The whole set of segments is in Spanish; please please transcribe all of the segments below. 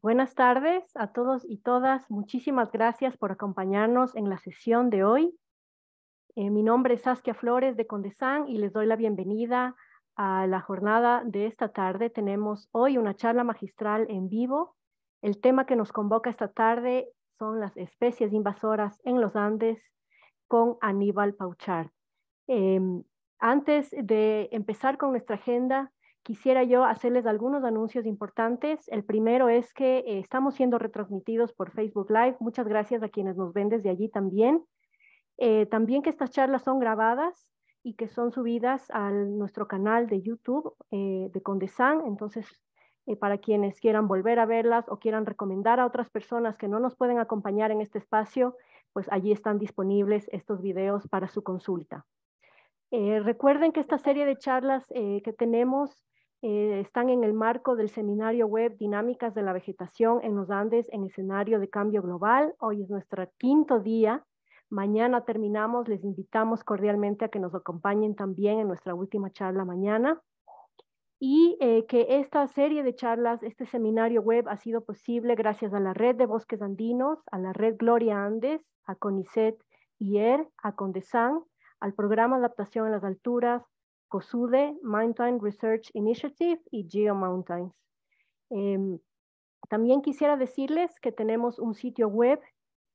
Buenas tardes a todos y todas. Muchísimas gracias por acompañarnos en la sesión de hoy. Eh, mi nombre es Saskia Flores de Condesán y les doy la bienvenida a la jornada de esta tarde. Tenemos hoy una charla magistral en vivo. El tema que nos convoca esta tarde son las especies invasoras en los Andes con Aníbal Pauchart. Em, antes de empezar con nuestra agenda, quisiera yo hacerles algunos anuncios importantes. El primero es que eh, estamos siendo retransmitidos por Facebook Live. Muchas gracias a quienes nos ven desde allí también. Eh, también que estas charlas son grabadas y que son subidas a nuestro canal de YouTube eh, de Condesan. Entonces, para quienes quieran volver a verlas o quieran recomendar a otras personas que no nos pueden acompañar en este espacio, pues allí están disponibles estos videos para su consulta. Eh, recuerden que esta serie de charlas eh, que tenemos eh, están en el marco del seminario web Dinámicas de la Vegetación en los Andes en escenario de cambio global. Hoy es nuestro quinto día. Mañana terminamos. Les invitamos cordialmente a que nos acompañen también en nuestra última charla mañana. Y que esta serie de charlas, este seminario web ha sido posible gracias a la Red de Bosques Andinos, a la Red Gloria Andes, a CONICET IER, a Condesan al programa Adaptación a las Alturas, COSUDE, Mountain Research Initiative y GeoMountains. Eh, em, también quisiera decirles que tenemos un sitio web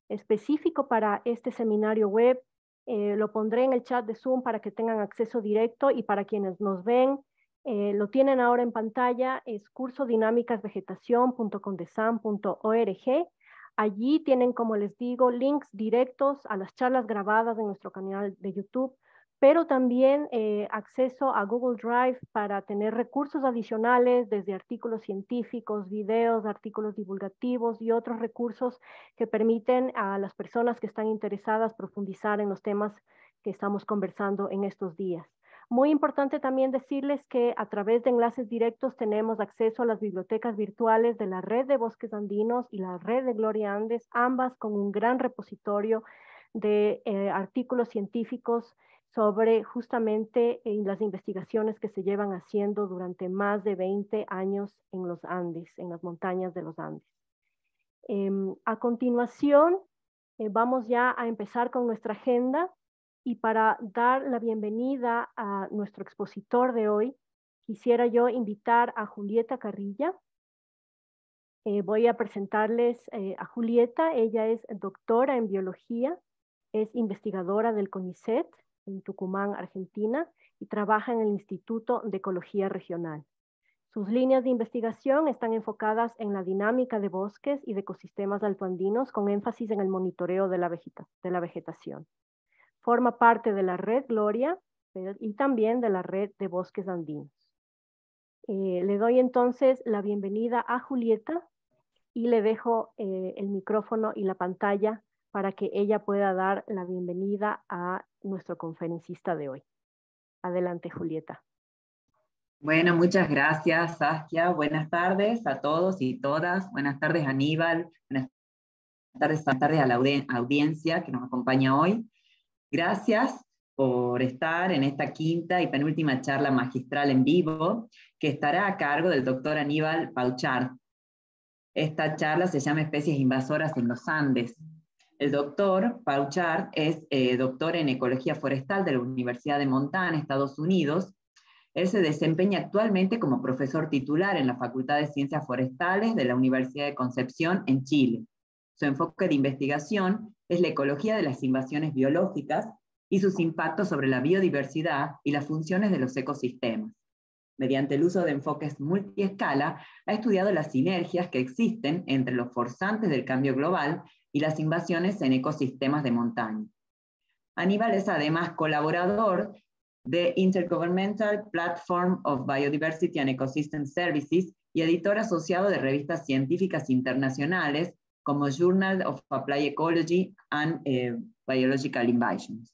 específico para este seminario web. Eh, lo pondré en el chat de Zoom para que tengan acceso directo y para quienes nos ven. Eh, lo tienen ahora en pantalla, es cursodinámicasvegetación.condesan.org. Allí tienen, como les digo, links directos a las charlas grabadas en nuestro canal de YouTube, pero también eh, acceso a Google Drive para tener recursos adicionales desde artículos científicos, videos, artículos divulgativos y otros recursos que permiten a las personas que están interesadas profundizar en los temas que estamos conversando en estos días. Muy importante también decirles que a través de enlaces directos tenemos acceso a las bibliotecas virtuales de la red de bosques andinos y la red de Gloria Andes, ambas con un gran repositorio de eh, artículos científicos sobre justamente eh, las investigaciones que se llevan haciendo durante más de 20 años en los Andes, en las montañas de los Andes. Em, a continuación, eh, vamos ya a empezar con nuestra agenda. Y para dar la bienvenida a nuestro expositor de hoy, quisiera yo invitar a Julieta Carrilla. Eh, voy a presentarles eh, a Julieta. Ella es doctora en biología, es investigadora del CONICET en Tucumán, Argentina, y trabaja en el Instituto de Ecología Regional. Sus líneas de investigación están enfocadas en la dinámica de bosques y de ecosistemas altoandinos con énfasis en el monitoreo de la vegetación. Forma parte de la red Gloria y también de la red de bosques andinos. Eh, le doy entonces la bienvenida a Julieta y le dejo eh, el micrófono y la pantalla para que ella pueda dar la bienvenida a nuestro conferencista de hoy. Adelante, Julieta. Bueno, muchas gracias, Saskia. Buenas tardes a todos y todas. Buenas tardes, Aníbal. Buenas tardes, tardes a la audiencia que nos acompaña hoy. Gracias por estar en esta quinta y penúltima charla magistral en vivo que estará a cargo del doctor Aníbal Pauchar. Esta charla se llama Especies Invasoras en los Andes. El doctor Pauchart es eh, doctor en Ecología Forestal de la Universidad de Montana, Estados Unidos. Él se desempeña actualmente como profesor titular en la Facultad de Ciencias Forestales de la Universidad de Concepción en Chile. Su enfoque de investigación es la ecología de las invasiones biológicas y sus impactos sobre la biodiversidad y las funciones de los ecosistemas. Mediante el uso de enfoques multiescala, ha estudiado las sinergias que existen entre los forzantes del cambio global y las invasiones en ecosistemas de montaña. Aníbal es además colaborador de Intergovernmental Platform of Biodiversity and Ecosystem Services y editor asociado de revistas científicas internacionales como Journal of Applied Ecology and eh, Biological Invasions.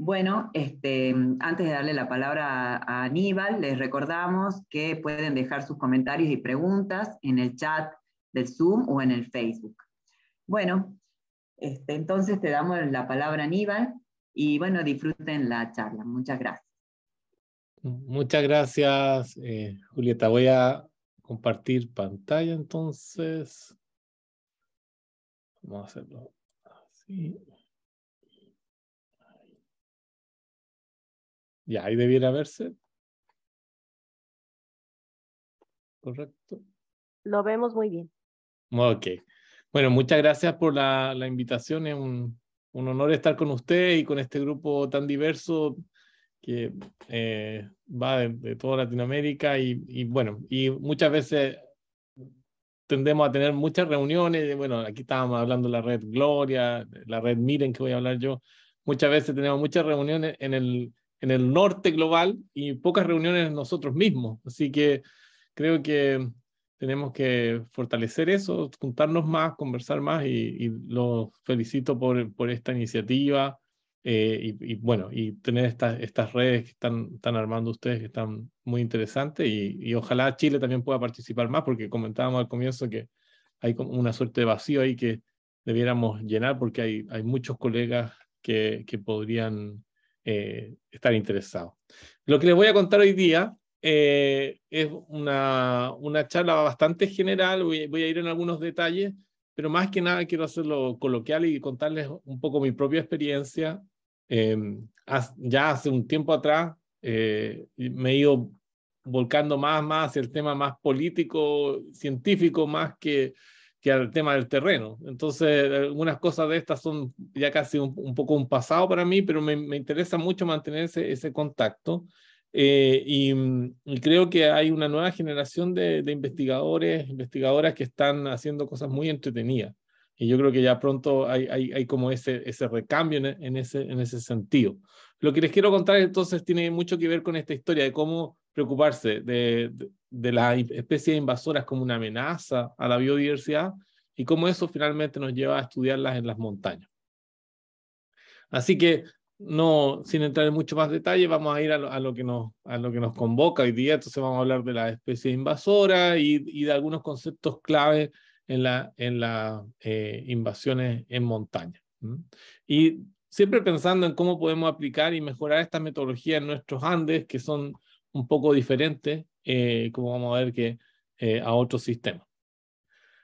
Bueno, este, antes de darle la palabra a, Aníbal, les recordamos que pueden dejar sus comentarios y preguntas en el chat del Zoom o en el Facebook. Bueno, este, entonces te damos la palabra Aníbal y bueno, disfruten la charla. Muchas gracias. Muchas gracias, eh, Julieta. Voy a compartir pantalla entonces. Vamos a hacerlo así. Ya, ahí debiera verse. Correcto. Lo vemos muy bien. Ok. Bueno, muchas gracias por la, la invitación. Es un, honor estar con usted y con este grupo tan diverso que eh, va de, de, toda Latinoamérica y, bueno, y muchas veces tendemos a tener muchas reuniones, bueno, aquí estábamos hablando de la red Gloria, la red Miren que voy a hablar yo, muchas veces tenemos muchas reuniones en el, en el norte global y pocas reuniones nosotros mismos. Así que creo que tenemos que fortalecer eso, juntarnos más, conversar más y, y los felicito por, por esta iniciativa. Eh, y, bueno, y tener estas, estas redes que están, están armando ustedes, que están muy interesantes, y, ojalá Chile también pueda participar más, porque comentábamos al comienzo que hay como una suerte de vacío ahí que debiéramos llenar, porque hay, muchos colegas que, podrían eh, estar interesados. Lo que les voy a contar hoy día eh, es una, charla bastante general, voy a ir en algunos detalles, pero más que nada quiero hacerlo coloquial y contarles un poco mi propia experiencia. Em, ya hace un tiempo atrás eh, me he ido volcando más, más hacia el tema más político, científico, más que, que al tema del terreno. Entonces, algunas cosas de estas son ya casi un, poco un pasado para mí, pero me, interesa mucho mantener ese contacto. Eh, mm, y, creo que hay una nueva generación de, investigadores, investigadoras que están haciendo cosas muy entretenidas. Y yo creo que ya pronto hay, hay, como ese, ese recambio en, ese, en ese sentido. Lo que les quiero contar entonces tiene mucho que ver con esta historia de cómo preocuparse de, de las especies invasoras como una amenaza a la biodiversidad y cómo eso finalmente nos lleva a estudiarlas en las montañas. Así que no, sin entrar en mucho más detalle, vamos a ir a lo, que, nos, a lo que nos convoca hoy día. Entonces vamos a hablar de la especie invasora y, de algunos conceptos clave en las en la, eh, invasiones en montaña. Y siempre pensando en cómo podemos aplicar y mejorar esta metodología en nuestros Andes, que son un poco diferentes, eh, como vamos a ver, que eh, a otros sistemas.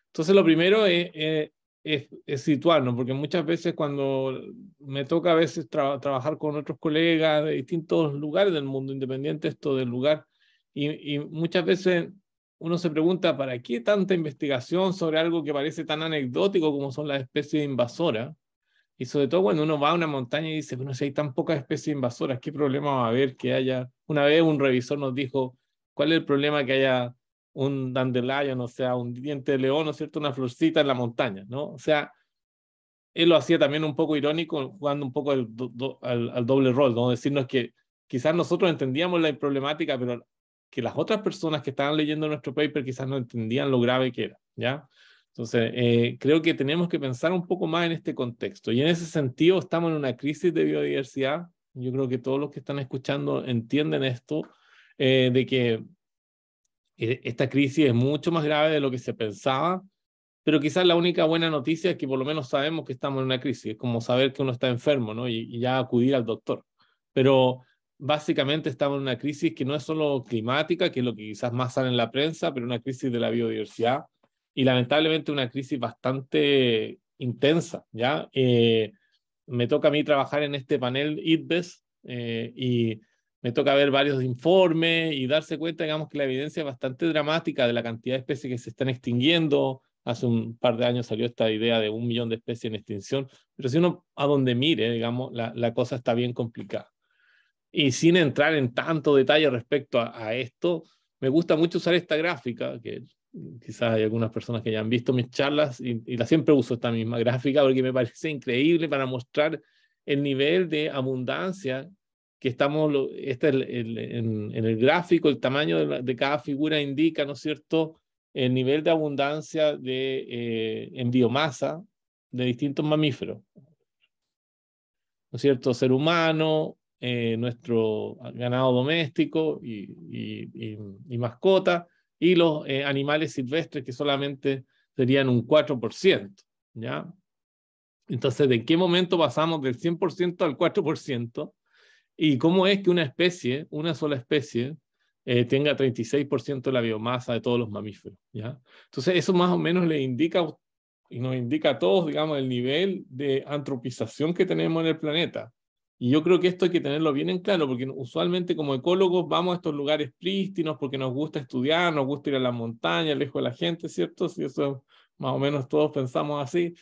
Entonces, lo primero es es, situarnos, porque muchas veces cuando me toca a veces trabajar con otros colegas de distintos lugares del mundo, independiente esto del lugar, y, y, muchas veces uno se pregunta, ¿para qué tanta investigación sobre algo que parece tan anecdótico como son las especies invasoras? Y sobre todo cuando uno va a una montaña y dice, bueno, si hay tan pocas especies invasoras, ¿qué problema va a haber que haya? Una vez un revisor nos dijo, ¿cuál es el problema que haya un dandelion, o sea, un diente de león, ¿no es cierto? Una florcita en la montaña, ¿no? O sea, él lo hacía también un poco irónico, jugando un poco al, al, doble rol, ¿no? Decirnos que quizás nosotros entendíamos la problemática, pero que las otras personas que estaban leyendo nuestro paper quizás no entendían lo grave que era, ¿ya? Entonces, eh, creo que tenemos que pensar un poco más en este contexto. Y en ese sentido, estamos en una crisis de biodiversidad. Yo creo que todos los que están escuchando entienden esto, eh, de que eh, esta crisis es mucho más grave de lo que se pensaba, pero quizás la única buena noticia es que por lo menos sabemos que estamos en una crisis, es como saber que uno está enfermo ¿no? y, ya acudir al doctor. Pero básicamente estamos en una crisis que no es solo climática, que es lo que quizás más sale en la prensa, pero una crisis de la biodiversidad y lamentablemente una crisis bastante intensa. ¿ya? Eh, me toca a mí trabajar en este panel ITBES eh, y me toca ver varios informes y darse cuenta, digamos, que la evidencia es bastante dramática de la cantidad de especies que se están extinguiendo. Hace un par de años salió esta idea de un millón de especies en extinción, pero si uno a donde mire, digamos, la, cosa está bien complicada. Y sin entrar en tanto detalle respecto a, esto, me gusta mucho usar esta gráfica, que quizás hay algunas personas que ya han visto mis charlas y, y la siempre uso esta misma gráfica porque me parece increíble para mostrar el nivel de abundancia que estamos, este en, el gráfico, el tamaño de, cada figura indica, ¿no es cierto?, el nivel de abundancia de, eh, en biomasa de distintos mamíferos. ¿No es cierto? Ser humano, eh, nuestro ganado doméstico y, y, mascota, y los eh, animales silvestres que solamente serían un 4%. ¿ya? Entonces, ¿de qué momento pasamos del 100% al 4%? y cómo es que una especie, una sola especie, eh, tenga 36% de la biomasa de todos los mamíferos. ¿ya? Entonces, eso más o menos le indica y nos indica a todos, digamos, el nivel de antropización que tenemos en el planeta. Y yo creo que esto hay que tenerlo bien en claro, porque usualmente como ecólogos vamos a estos lugares prístinos porque nos gusta estudiar, nos gusta ir a la montaña, lejos de la gente, ¿cierto? Si eso más o menos todos pensamos así,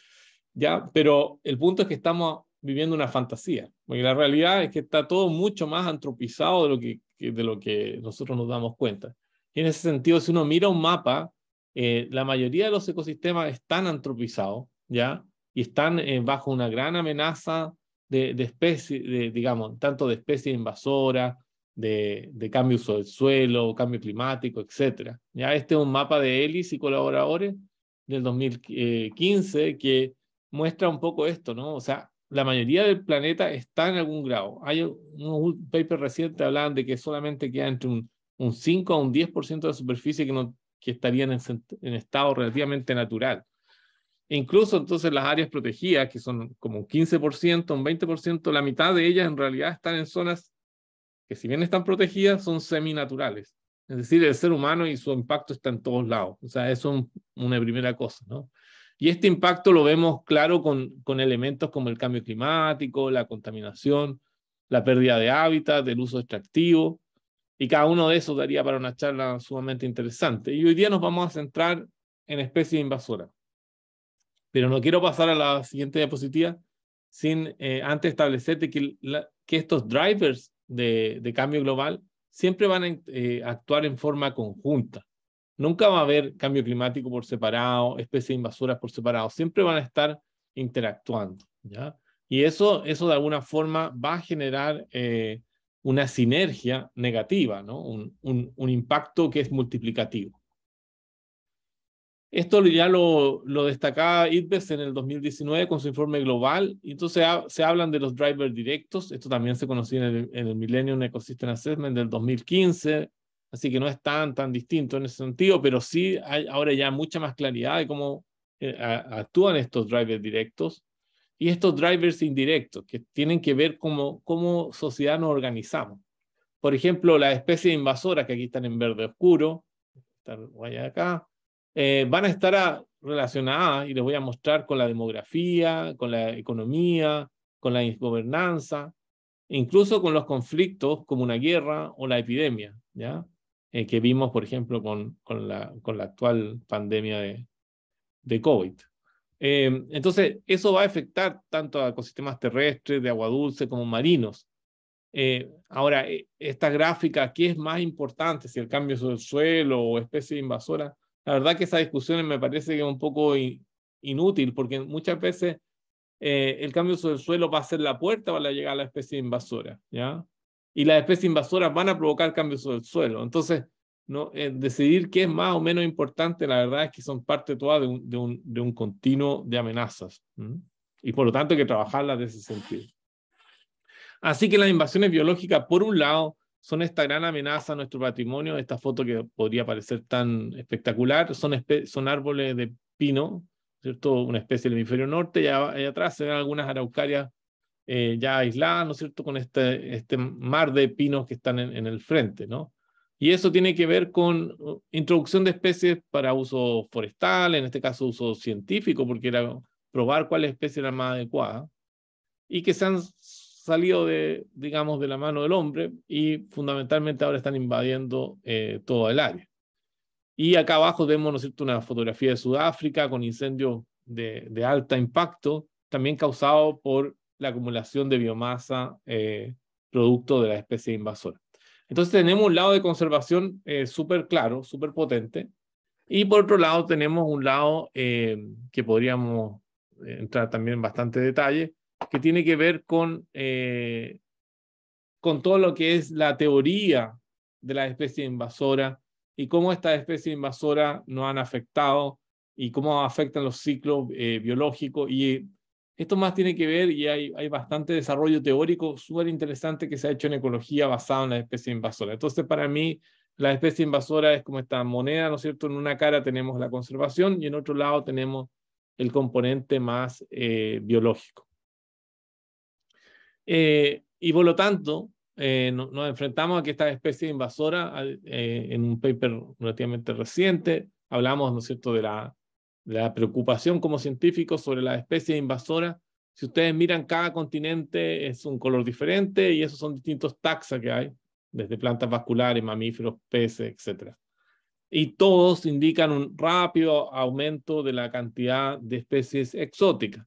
¿ya? Pero el punto es que estamos viviendo una fantasía, porque la realidad es que está todo mucho más antropizado de lo que, de lo que nosotros nos damos cuenta. Y en ese sentido, si uno mira un mapa, eh, la mayoría de los ecosistemas están antropizados, ¿ya? Y están eh, bajo una gran amenaza de, de especies, de, digamos, tanto de especies invasoras, de, de uso del suelo, cambio climático, etc. ¿ya? Este es un mapa de Ellis y colaboradores del 2015 que muestra un poco esto, ¿no? O sea, la mayoría del planeta está en algún grado. Hay un paper reciente hablaban de que solamente queda entre un, un 5 a un 10% de superficie que, no, que estarían en, estado relativamente natural. incluso entonces las áreas protegidas, que son como un 15%, un 20%, la mitad de ellas en realidad están en zonas que si bien están protegidas, son seminaturales. Es decir, el ser humano y su impacto está en todos lados. O sea, eso es una primera cosa, ¿no? Y este impacto lo vemos claro con, con elementos como el cambio climático, la contaminación, la pérdida de hábitat, el uso extractivo, y cada uno de esos daría para una charla sumamente interesante. Y hoy día nos vamos a centrar en especies invasoras. Pero no quiero pasar a la siguiente diapositiva sin eh, antes establecerte que, que estos drivers de, cambio global siempre van a eh, actuar en forma conjunta. Nunca va a haber cambio climático por separado, especies invasoras por separado, siempre van a estar interactuando. ¿ya? Y eso, eso de alguna forma va a generar eh, una sinergia negativa, ¿no? un, impacto que es multiplicativo. Esto ya lo, lo destacaba ITBES en el 2019 con su informe global, y entonces ah, se hablan de los drivers directos, esto también se conocía en el, en el Millennium Ecosystem Assessment del 2015, Así que no es tan, tan distinto en ese sentido, pero sí hay ahora ya mucha más claridad de cómo eh, actúan estos drivers directos y estos drivers indirectos, que tienen que ver cómo, cómo sociedad nos organizamos. Por ejemplo, las especies invasoras, que aquí están en verde oscuro, acá, eh, van a estar relacionadas, y les voy a mostrar, con la demografía, con la economía, con la gobernanza, incluso con los conflictos como una guerra o la epidemia. ¿ya? Eh, que vimos, por ejemplo, con, con, la, con la, actual pandemia de, de COVID. Eh, entonces, eso va a afectar tanto a ecosistemas terrestres, de agua dulce, como marinos. Eh, ahora, esta gráfica, ¿qué es más importante? Si el cambio sobre el suelo o especie invasora. La verdad que esa discusión me parece que es un poco inútil, porque muchas veces el cambio sobre el suelo va a ser la puerta para llegar a la especie invasora, ¿ya? y las especies invasoras van a provocar cambios sobre el suelo. Entonces, ¿no? Eh, decidir qué es más o menos importante, la verdad es que son parte toda de un, de un, continuo de amenazas. Y por lo tanto hay que trabajarlas de ese sentido. Así que las invasiones biológicas, por un lado, son esta gran amenaza a nuestro patrimonio, esta foto que podría parecer tan espectacular, son, son árboles de pino, ¿cierto? una especie del hemisferio norte, y atrás se ven algunas araucarias eh, ya aislada, ¿no es cierto?, con este, este mar de pinos que están en, el frente, ¿no? Y eso tiene que ver con uh, introducción de especies para uso forestal, en este caso uso científico, porque era probar cuál especie era más adecuada, y que se han salido de, digamos, de la mano del hombre y fundamentalmente ahora están invadiendo eh, todo el área. Y acá abajo vemos, ¿no es cierto?, una fotografía de Sudáfrica con incendios de, de alta impacto, también causado por la acumulación de biomasa eh, producto de la especie invasora. Entonces tenemos un lado de conservación eh, súper claro, súper potente, y por otro lado tenemos un lado eh, que podríamos entrar también en bastante detalle, que tiene que ver con, con todo lo que es la teoría de la especie invasora y cómo esta especie invasora nos han afectado y cómo afectan los ciclos biológicos y esto más tiene que ver, y hay, bastante desarrollo teórico súper interesante que se ha hecho en ecología basado en la especie invasora. Entonces, para mí, la especie invasora es como esta moneda, ¿no es cierto? En una cara tenemos la conservación y en otro lado tenemos el componente más eh, biológico. Eh, y por lo tanto, eh, nos enfrentamos a que esta especie invasora, en un paper relativamente reciente, hablamos, ¿no es cierto?, de la la preocupación como científicos sobre las especies invasoras. Si ustedes miran, cada continente es un color diferente y esos son distintos taxa que hay, desde plantas vasculares, mamíferos, peces, etc. Y todos indican un rápido aumento de la cantidad de especies exóticas.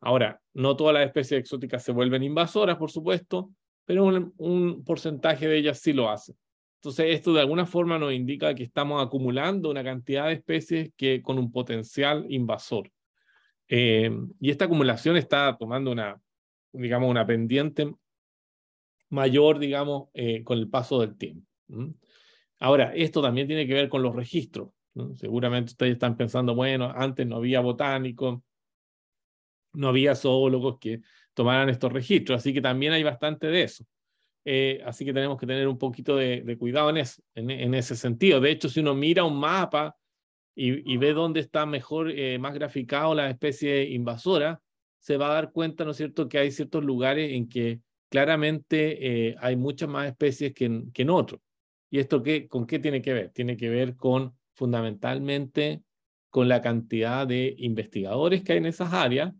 Ahora, no todas las especies exóticas se vuelven invasoras, por supuesto, pero un, un porcentaje de ellas sí lo hacen. Entonces, esto de alguna forma nos indica que estamos acumulando una cantidad de especies que con un potencial invasor. Eh, y esta acumulación está tomando una, digamos, una pendiente mayor, digamos, eh, con el paso del tiempo. Ahora, esto también tiene que ver con los registros. Seguramente ustedes están pensando, bueno, antes no había botánicos, no había zoólogos que tomaran estos registros, así que también hay bastante de eso. Eh, así que tenemos que tener un poquito de, cuidado en, ese sentido. De hecho, si uno mira un mapa y, ve dónde está mejor, eh, más graficado la especie invasora, se va a dar cuenta, ¿no es cierto?, que hay ciertos lugares en que claramente eh, hay muchas más especies que en, otros. ¿Y esto qué, con qué tiene que ver? Tiene que ver con fundamentalmente con la cantidad de investigadores que hay en esas áreas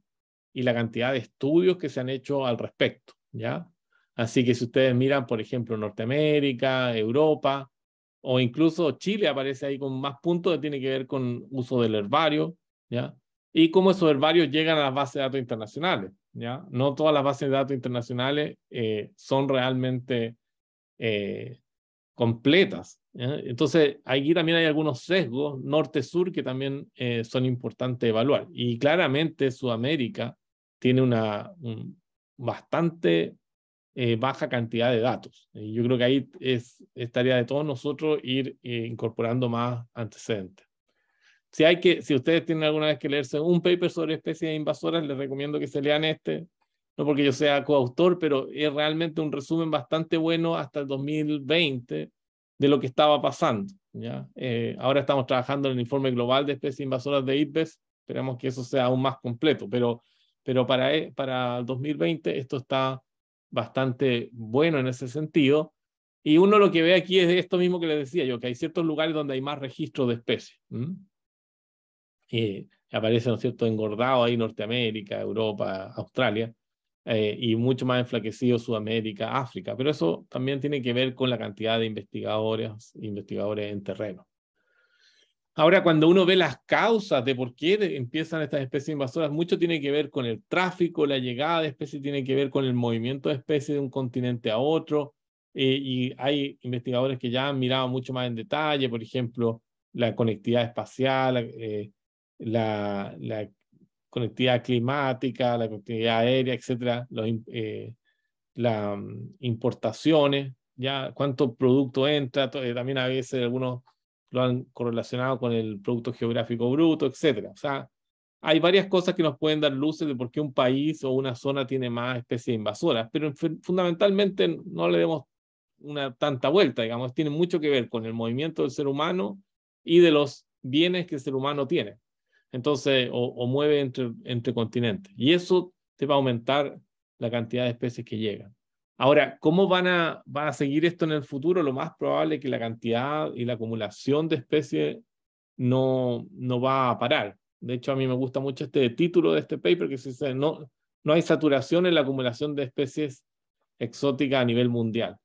y la cantidad de estudios que se han hecho al respecto, ¿ya? Así que si ustedes miran, por ejemplo, Norteamérica, Europa o incluso Chile aparece ahí con más puntos que tiene que ver con uso del herbario, ¿ya? Y cómo esos herbarios llegan a las bases de datos internacionales, ¿ya? No todas las bases de datos internacionales eh, son realmente eh, completas. Entonces, aquí también hay algunos sesgos norte-sur que también eh, son importantes evaluar. Y claramente Sudamérica tiene una bastante eh, baja cantidad de datos. Y yo creo que ahí es, estaría tarea de todos nosotros ir eh, incorporando más antecedentes. Si, hay que, si ustedes tienen alguna vez que leerse un paper sobre especies invasoras, les recomiendo que se lean este, no porque yo sea coautor, pero es realmente un resumen bastante bueno hasta el 2020 de lo que estaba pasando. ¿ya? Eh, ahora estamos trabajando en el informe global de especies invasoras de IPES, esperamos que eso sea aún más completo, pero, pero para, para 2020 esto está bastante bueno en ese sentido. Y uno lo que ve aquí es esto mismo que les decía yo, que hay ciertos lugares donde hay más registro de especies. Aparecen, eh, aparece, ¿no es cierto?, engordado ahí Norteamérica, Europa, Australia, eh, y mucho más enflaquecido Sudamérica, África. Pero eso también tiene que ver con la cantidad de investigadores, investigadores en terreno. Ahora, cuando uno ve las causas de por qué empiezan estas especies invasoras, mucho tiene que ver con el tráfico, la llegada de especies, tiene que ver con el movimiento de especies de un continente a otro. Eh, y hay investigadores que ya han mirado mucho más en detalle, por ejemplo, la conectividad espacial, eh, la, conectividad climática, la conectividad aérea, etcétera, las eh, la, mm, importaciones, ya cuánto producto entra, también a veces algunos lo han correlacionado con el Producto Geográfico Bruto, etc. O sea, hay varias cosas que nos pueden dar luces de por qué un país o una zona tiene más especies invasoras, pero fundamentalmente no le demos una tanta vuelta, digamos, tiene mucho que ver con el movimiento del ser humano y de los bienes que el ser humano tiene. Entonces, o, o mueve entre, entre continentes. Y eso te va a aumentar la cantidad de especies que llegan. Ahora, ¿cómo van a, van a seguir esto en el futuro? Lo más probable es que la cantidad y la acumulación de especies no, no va a parar. De hecho, a mí me gusta mucho este título de este paper que dice, no, no hay saturación en la acumulación de especies exóticas a nivel mundial.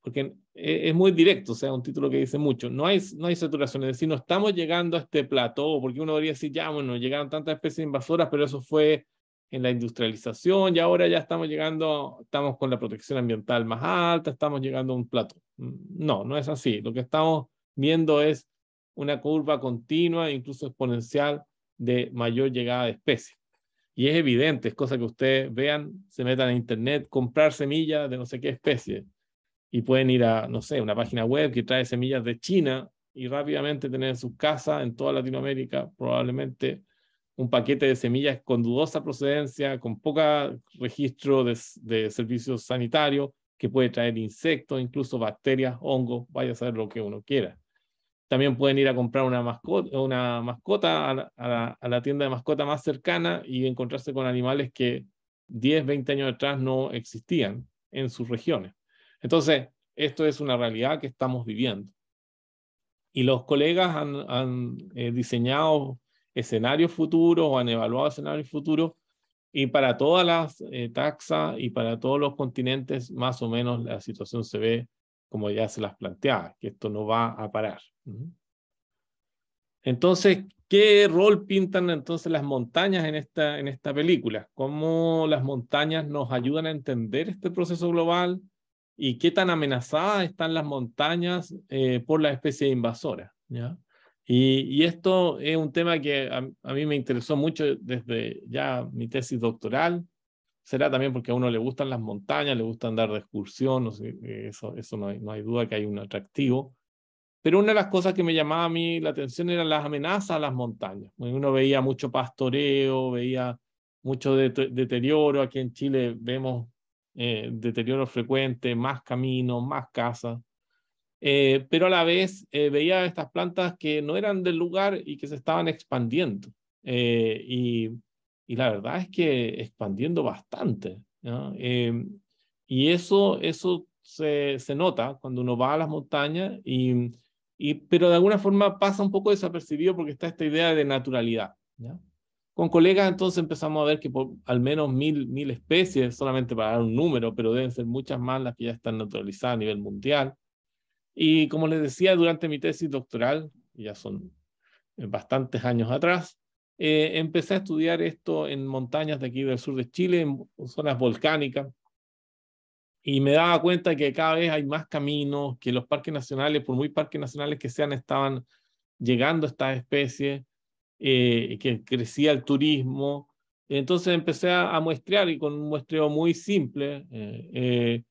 Porque e, es muy directo, o sea, un título que dice mucho. No hay, no hay saturación, es decir, no estamos llegando a este plateau, porque uno debería decir, ya, bueno, llegaron tantas especies invasoras, pero eso fue en la industrialización y ahora ya estamos llegando, estamos con la protección ambiental más alta, estamos llegando a un plato. Mm, no, no es así. Lo que estamos viendo es una curva continua, incluso exponencial, de mayor llegada de especies. Y es evidente, es cosa que ustedes vean, se metan a internet, comprar semillas de no sé qué especie. Y pueden ir a, no sé, una página web que trae semillas de China y rápidamente tener en su casa, en toda Latinoamérica, probablemente un paquete de semillas con dudosa procedencia, con poca registro de, servicios sanitarios, que puede traer insectos, incluso bacterias, hongos, vaya a saber lo que uno quiera. También pueden ir a comprar una mascota, una mascota a, la, tienda de mascota más cercana y encontrarse con animales que 10, 20 años atrás no existían en sus regiones. Entonces, esto es una realidad que estamos viviendo. Y los colegas han, eh, diseñado escenarios futuros o han evaluado escenarios futuros y para todas las eh, taxas y para todos los continentes más o menos la situación se ve como ya se las planteaba, que esto no va a parar. Entonces, ¿qué rol pintan entonces las montañas en esta, en esta película? ¿Cómo las montañas nos ayudan a entender este proceso global? ¿Y qué tan amenazadas están las montañas eh, por la especie invasora? ¿ya? Y, esto es un tema que a, mí me interesó mucho desde ya mi tesis doctoral. Será también porque a uno le gustan las montañas, le gusta andar de excursión, no sé, eh, eso, eso no hay, duda que hay un atractivo. Pero una de las cosas que me llamaba a mí la atención eran las amenazas a las montañas. Uno veía mucho pastoreo, veía mucho deterioro. Aquí en Chile vemos eh, deterioro frecuente, más caminos, más casas. Eh, pero a la vez eh, veía estas plantas que no eran del lugar y que se estaban expandiendo. Eh, y, la verdad es que expandiendo bastante. y eso, eso se, se, nota cuando uno va a las montañas, y, y, pero de alguna forma pasa un poco desapercibido porque está esta idea de naturalidad. Con colegas entonces empezamos a ver que por al menos mil, mil especies, solamente para dar un número, pero deben ser muchas más las que ya están naturalizadas a nivel mundial. Y como les decía, durante mi tesis doctoral, ya son bastantes años atrás, eh, empecé a estudiar esto en montañas de aquí del sur de Chile, en zonas volcánicas, y me daba cuenta que cada vez hay más caminos, que los parques nacionales, por muy parques nacionales que sean, estaban llegando a estas especies, eh, que crecía el turismo. Entonces empecé a, muestrear y con un muestreo muy simple, eh,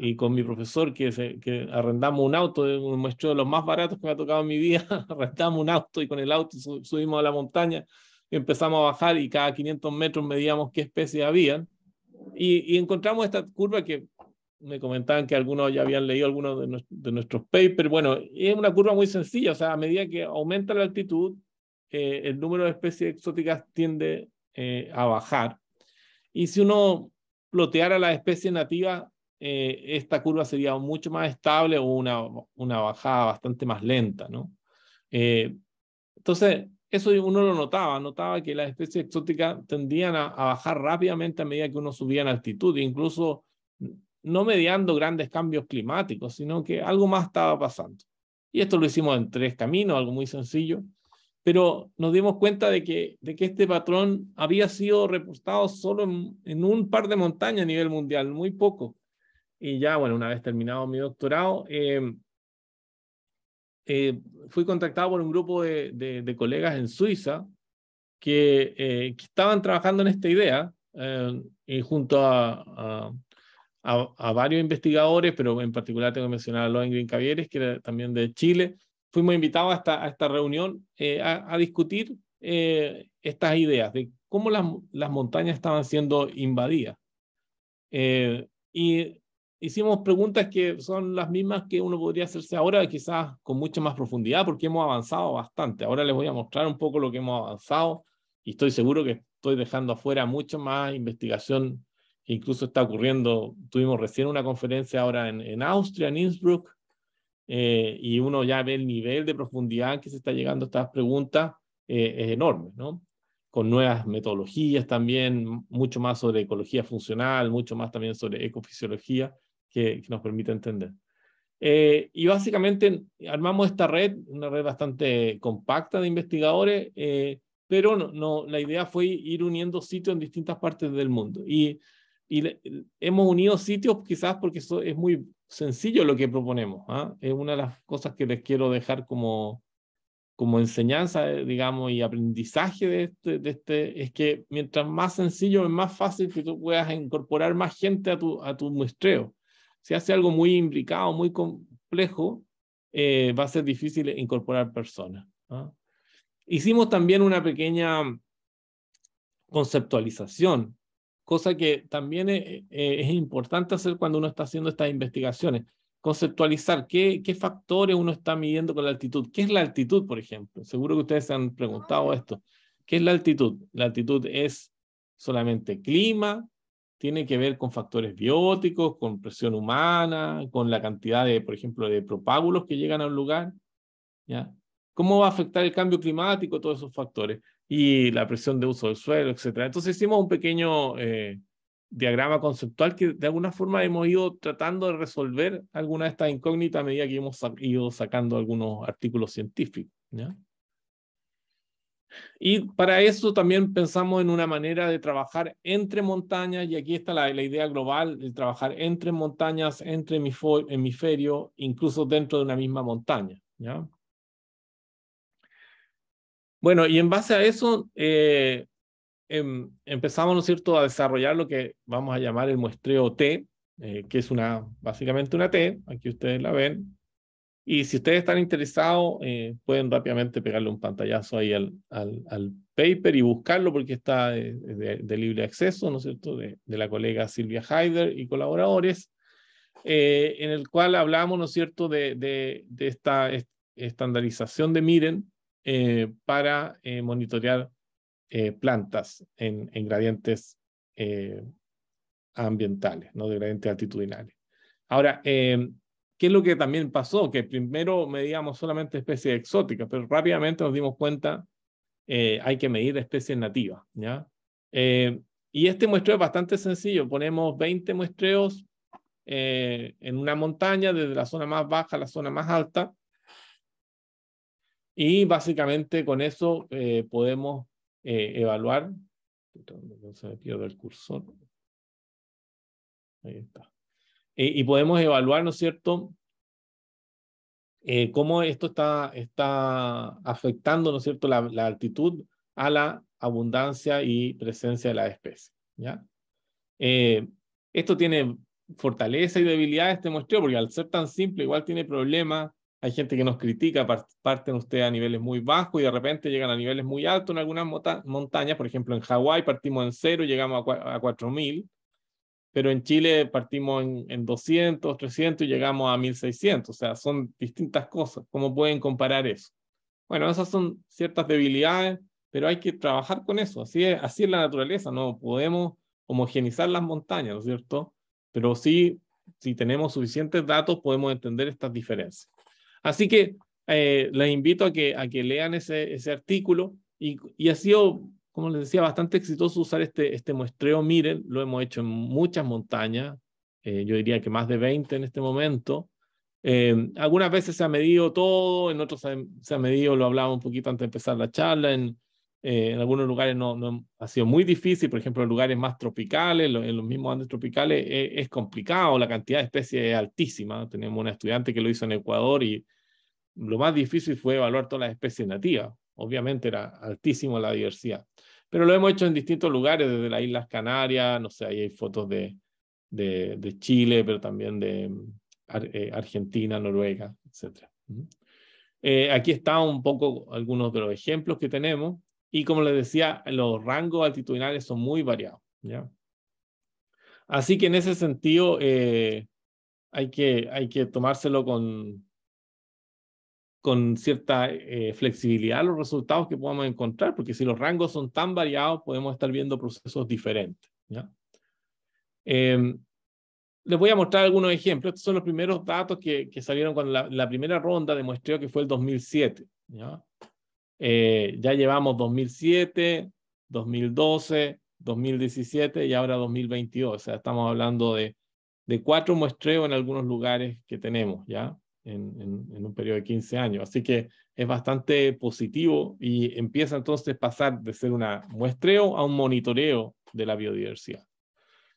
y con mi profesor que, que arrendamos un auto, un muestro de los más baratos que me ha tocado en mi vida, arrendamos un auto y con el auto subimos a la montaña y empezamos a bajar y cada 500 metros medíamos qué especies habían y, encontramos esta curva que me comentaban que algunos ya habían leído algunos de, nuestros papers. Bueno, es una curva muy sencilla, o sea, a medida que aumenta la altitud, eh, el número de especies exóticas tiende eh, a bajar. Y si uno ploteara las especies nativas eh, esta curva sería mucho más estable o una, una bajada bastante más lenta, ¿no? Eh, entonces, eso uno lo notaba, notaba que las especies exóticas tendían a, bajar rápidamente a medida que uno subía en altitud, incluso no mediando grandes cambios climáticos, sino que algo más estaba pasando. Y esto lo hicimos en tres caminos, algo muy sencillo, pero nos dimos cuenta de que, de que este patrón había sido reportado solo en un par de montañas a nivel mundial, muy poco. Y ya, bueno, una vez terminado mi doctorado, em, eh, fui contactado por un grupo de, colegas en Suiza eh, que, estaban trabajando en esta idea eh, y junto a, a, varios investigadores, pero en particular tengo que mencionar a Loen Green Cavieres, que era también de Chile. Fuimos invitados a esta, a esta reunión a, discutir estas ideas de cómo las, las montañas estaban siendo invadidas. y hicimos preguntas que son las mismas que uno podría hacerse ahora, quizás con mucha más profundidad, porque hemos avanzado bastante. Ahora les voy a mostrar un poco lo que hemos avanzado y estoy seguro que estoy dejando afuera mucha más investigación que incluso está ocurriendo. Tuvimos recién una conferencia ahora en, en Austria, en Innsbruck, eh, y uno ya ve el nivel de profundidad en que se está llegando a estas preguntas, eh, es enorme, ¿no? Con nuevas metodologías también, mucho más sobre ecología funcional, mucho más también sobre ecofisiología que, nos permite entender. Eh, y básicamente armamos esta red, una red bastante compacta de investigadores, eh, pero no, la idea fue ir uniendo sitios en distintas partes del mundo. Y, hemos unido sitios quizás porque eso es muy sencillo lo que proponemos. ¿ah? Es una de las cosas que les quiero dejar como, como enseñanza, eh, digamos, y aprendizaje de este, de este, es que mientras más sencillo, es más fácil que tú puedas incorporar más gente a tu, a tu muestreo. Si hace algo muy implicado, muy complejo, eh, va a ser difícil incorporar personas. Hicimos también una pequeña conceptualización, cosa que también eh, eh, es, importante hacer cuando uno está haciendo estas investigaciones. Conceptualizar qué, qué factores uno está midiendo con la altitud. ¿Qué es la altitud, por ejemplo? Seguro que ustedes se han preguntado ah. esto. ¿Qué es la altitud? La altitud es solamente clima, tiene que ver con factores bióticos, con presión humana, con la cantidad de, por ejemplo, de propágulos que llegan a un lugar. ¿ya? ¿Cómo va a afectar el cambio climático, todos esos factores? Y la presión de uso del suelo, etc. Entonces hicimos un pequeño eh, diagrama conceptual que de alguna forma hemos ido tratando de resolver alguna de estas incógnitas a medida que hemos ido sacando algunos artículos científicos. ¿ya? Y para eso también pensamos en una manera de trabajar entre montañas, y aquí está la, idea global de trabajar entre montañas, entre hemisferio, incluso dentro de una misma montaña. Bueno, y en base a eso eh, em, empezamos, cierto?, a desarrollar lo que vamos a llamar el muestreo T, eh, que es una, básicamente una T, aquí ustedes la ven, y si ustedes están interesados, eh, pueden rápidamente pegarle un pantallazo ahí al, al, al paper y buscarlo porque está eh, de, libre acceso, ¿no es cierto?, de, de, la colega Silvia Heider y colaboradores, eh, en el cual hablamos, ¿no es cierto?, de, esta estandarización de Miren para monitorear plantas en, en gradientes ambientales, ¿no?, de gradientes altitudinales. Ahora, ¿Qué es lo que también pasó? Que primero medíamos solamente especies exóticas, pero rápidamente nos dimos cuenta eh, hay que medir especies nativas. ¿ya? Eh, y este muestreo es bastante sencillo. Ponemos 20 muestreos eh, en una montaña, desde la zona más baja a la zona más alta. Y básicamente con eso podemos evaluar. Ahí está y podemos evaluar, ¿no es cierto?, eh, cómo esto está, está afectando, ¿no es cierto?, la, la altitud a la abundancia y presencia de la especie. ¿ya? Eh, esto tiene fortaleza y debilidad este muestreo, porque al ser tan simple, igual tiene problemas. Hay gente que nos critica, parten ustedes a niveles muy bajos y de repente llegan a niveles muy altos en algunas montañas. Por ejemplo, en Hawái partimos en cero llegamos a, a 4000 pero en Chile partimos en, 200, 300 y llegamos a 1600, o sea, son distintas cosas. ¿Cómo pueden comparar eso? Bueno, esas son ciertas debilidades, pero hay que trabajar con eso, así es, así es la naturaleza, no podemos homogenizar las montañas, ¿no es cierto? Pero sí, si tenemos suficientes datos, podemos entender estas diferencias. Así que eh, les invito a que, a que lean ese, ese artículo y, y ha sido como les decía, bastante exitoso usar este, este muestreo. Miren, lo hemos hecho en muchas montañas, eh, yo diría que más de 20 en este momento. Eh, algunas veces se ha medido todo, en otros se ha, medido, lo hablaba un poquito antes de empezar la charla, en, eh, algunos lugares no, ha sido muy difícil, por ejemplo, en lugares más tropicales, en los mismos Andes tropicales, es complicado, la cantidad de especies es altísima. Tenemos una estudiante que lo hizo en Ecuador y lo más difícil fue evaluar todas las especies nativas. Obviamente era altísima la diversidad. Pero lo hemos hecho en distintos lugares, desde las Islas Canarias, no sé, ahí hay fotos de, de, Chile, pero también de mm, eh, Argentina, Noruega, etc. Eh, aquí están un poco algunos de los ejemplos que tenemos. Y como les decía, los rangos altitudinales son muy variados. ¿ya? Así que en ese sentido, eh, hay, que, hay que tomárselo con, con cierta eh, flexibilidad los resultados que podamos encontrar, porque si los rangos son tan variados, podemos estar viendo procesos diferentes. Em, les voy a mostrar algunos ejemplos. Estos son los primeros datos que, salieron con la, primera ronda de muestreo que fue el 2007. ¿ya? Eh, ya llevamos 2007, 2012, 2017 y ahora 2022. O sea, estamos hablando de, de cuatro muestreos en algunos lugares que tenemos. ¿ya? en, un periodo de 15 años. Así que es bastante positivo y empieza entonces a pasar de ser un muestreo a un monitoreo de la biodiversidad.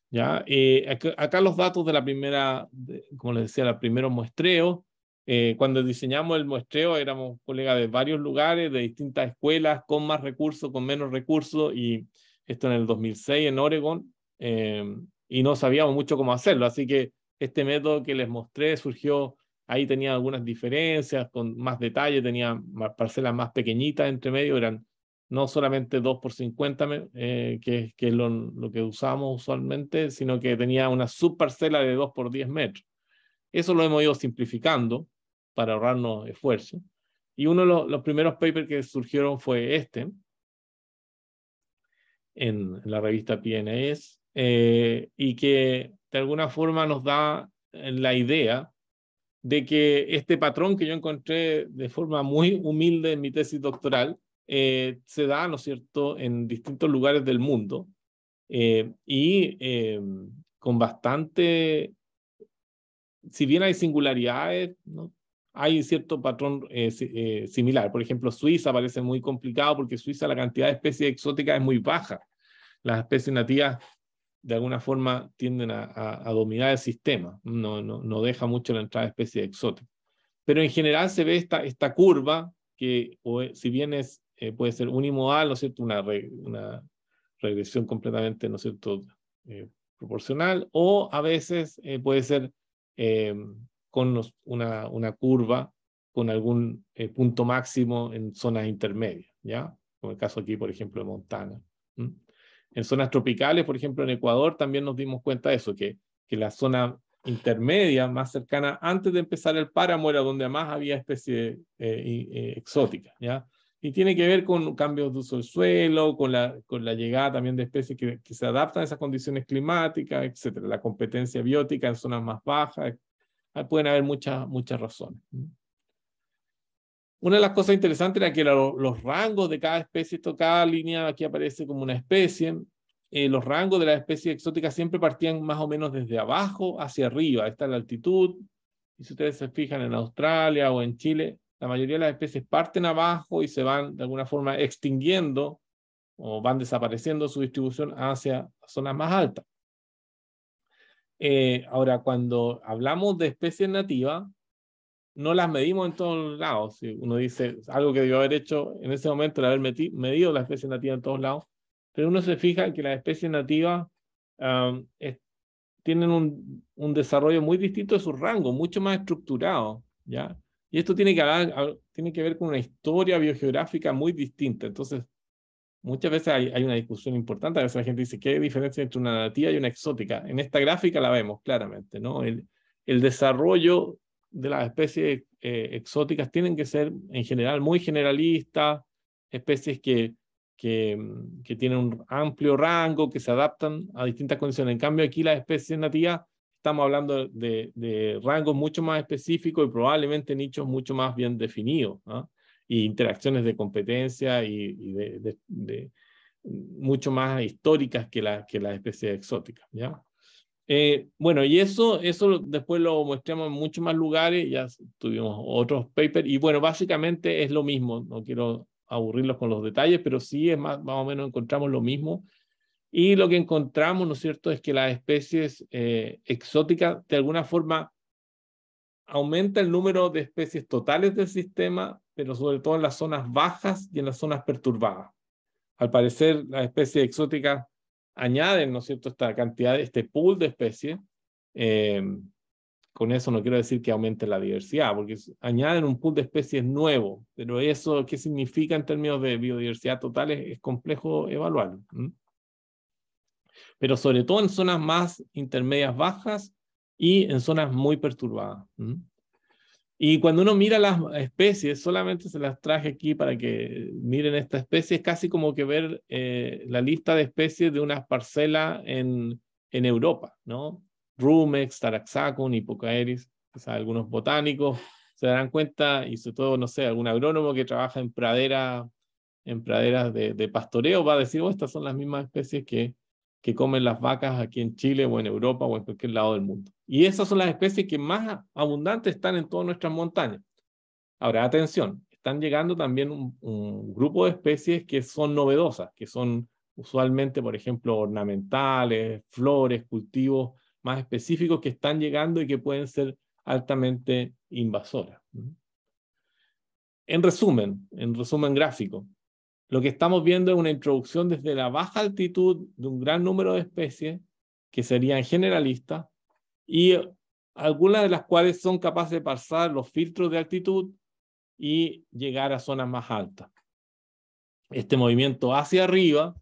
¿Ya? Eh, acá, los datos de la primera, como les decía, la primero muestreo. Eh, cuando diseñamos el muestreo éramos colegas de varios lugares, de distintas escuelas, con más recursos, con menos recursos, y esto en el 2006 en Oregon, eh, y no sabíamos mucho cómo hacerlo. Así que este método que les mostré surgió Ahí tenía algunas diferencias, con más detalle, tenía parcelas más pequeñitas entre medio, eran no solamente 2 por 50, eh, que, es lo, lo, que usamos usualmente, sino que tenía una subparcela de 2 por 10 metros. Eso lo hemos ido simplificando para ahorrarnos esfuerzo. Y uno de los, primeros papers que surgieron fue este, en, la revista PNS, eh, y que de alguna forma nos da eh, la idea de que este patrón que yo encontré de forma muy humilde en mi tesis doctoral eh, se da, ¿no es cierto?, en distintos lugares del mundo eh, y eh, con bastante, si bien hay singularidades, ¿no? hay cierto patrón similar. Por ejemplo, Suiza parece muy complicado porque Suiza la cantidad de especies exóticas es muy baja. Las especies nativas de alguna forma tienden a, dominar el sistema, no, no, deja mucho la entrada de especies exóticas. Pero en general se ve esta, esta curva que, eh, si bien es, eh, puede ser unimodal, ¿no cierto? Una, una regresión completamente, ¿no es cierto?, eh, proporcional, o a veces puede ser con una, una, curva con algún punto máximo en zonas intermedias, ¿ya? Como el caso aquí, por ejemplo, de Montana. En zonas tropicales, por ejemplo, en Ecuador también nos dimos cuenta de eso, que, que la zona intermedia, más cercana, antes de empezar el páramo, era donde más había especies eh, eh, exóticas, ¿ya? Y tiene que ver con cambios de uso del suelo, con la, con la llegada también de especies que, se adaptan a esas condiciones climáticas, etcétera. La competencia biótica en zonas más bajas. Eh, pueden haber muchas, muchas razones. Una de las cosas interesantes era que los rangos de cada especie, esto, cada línea aquí aparece como una especie, eh, los rangos de las especies exóticas siempre partían más o menos desde abajo hacia arriba, esta es la altitud, y si ustedes se fijan en Australia o en Chile, la mayoría de las especies parten abajo y se van de alguna forma extinguiendo o van desapareciendo su distribución hacia zonas más altas. Eh, ahora, cuando hablamos de especies nativas, no las medimos en todos lados. Si uno dice algo que debió haber hecho en ese momento, el haber metido, medido la especie nativa en todos lados, pero uno se fija que las especies nativas tienen un, desarrollo muy distinto de su rango, mucho más estructurado, ¿ya? Y esto tiene que, haber, tiene que ver con una historia biogeográfica muy distinta. Entonces, muchas veces hay, una discusión importante, a veces la gente dice, ¿qué diferencia entre una nativa y una exótica? En esta gráfica la vemos claramente, ¿no? El, el desarrollo de las especies eh, exóticas tienen que ser en general muy generalistas, especies que, que, mm, que, tienen un amplio rango, que se adaptan a distintas condiciones. En cambio, aquí las especies nativas estamos hablando de, de rangos mucho más específicos y probablemente nichos mucho más bien definidos, ¿ah? y interacciones de competencia y, mucho más históricas que, la, que las especies exóticas. ¿ya? Eh, bueno, y eso, eso después lo mostramos en muchos más lugares, ya tuvimos otros papers, y bueno, básicamente es lo mismo, no quiero aburrirlos con los detalles, pero sí es más, más o menos encontramos lo mismo. Y lo que encontramos, ¿no es cierto?, es que las especies eh, exóticas de alguna forma aumenta el número de especies totales del sistema, pero sobre todo en las zonas bajas y en las zonas perturbadas. Al parecer, las especies exóticas añaden, ¿no es cierto?, esta cantidad, este pool de especies. Em, con eso no quiero decir que aumente la diversidad, porque añaden un pool de especies nuevo, pero eso, ¿qué significa en términos de biodiversidad total? Es, complejo evaluarlo. Pero sobre todo en zonas más intermedias bajas y en zonas muy perturbadas. Y cuando uno mira las especies, solamente se las traje aquí para que miren esta especie, es casi como que ver eh, la lista de especies de una parcela en, en Europa, ¿no? Rumex, Taraxacum, Hipocaeris, algunos botánicos se darán cuenta, y sobre todo, no sé, algún agrónomo que trabaja en praderas en praderas de, pastoreo va a decir, oh, estas son las mismas especies que que comen las vacas aquí en Chile o en Europa o en cualquier lado del mundo. Y esas son las especies que más abundantes están en todas nuestras montañas. Ahora, atención, están llegando también un, un grupo de especies que son novedosas, que son usualmente, por ejemplo, ornamentales, flores, cultivos más específicos que están llegando y que pueden ser altamente invasoras. En resumen, en resumen gráfico, lo que estamos viendo es una introducción desde la baja altitud de un gran número de especies que serían generalistas y algunas de las cuales son capaces de pasar los filtros de altitud y llegar a zonas más altas. Este movimiento hacia arriba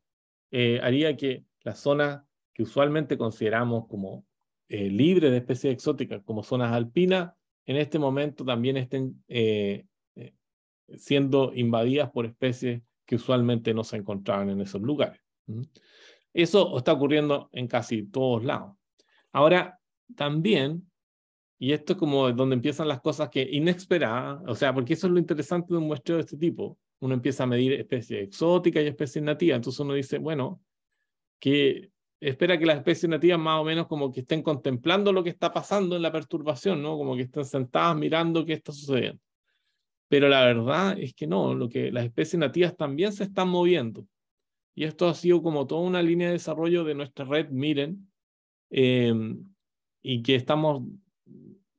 eh, haría que las zonas que usualmente consideramos como eh, libres de especies exóticas, como zonas alpinas, en este momento también estén eh, siendo invadidas por especies que usualmente no se encontraban en esos lugares. Eso está ocurriendo en casi todos lados. Ahora, también, y esto es como donde empiezan las cosas que inesperadas, o sea, porque eso es lo interesante de un muestreo de este tipo. Uno empieza a medir especies exóticas y especies nativas, entonces uno dice, bueno, que espera que las especies nativas más o menos como que estén contemplando lo que está pasando en la perturbación, ¿no? Como que estén sentadas mirando qué está sucediendo. Pero la verdad es que no, lo que las especies nativas también se están moviendo. Y esto ha sido como toda una línea de desarrollo de nuestra red Miren, em, y que estamos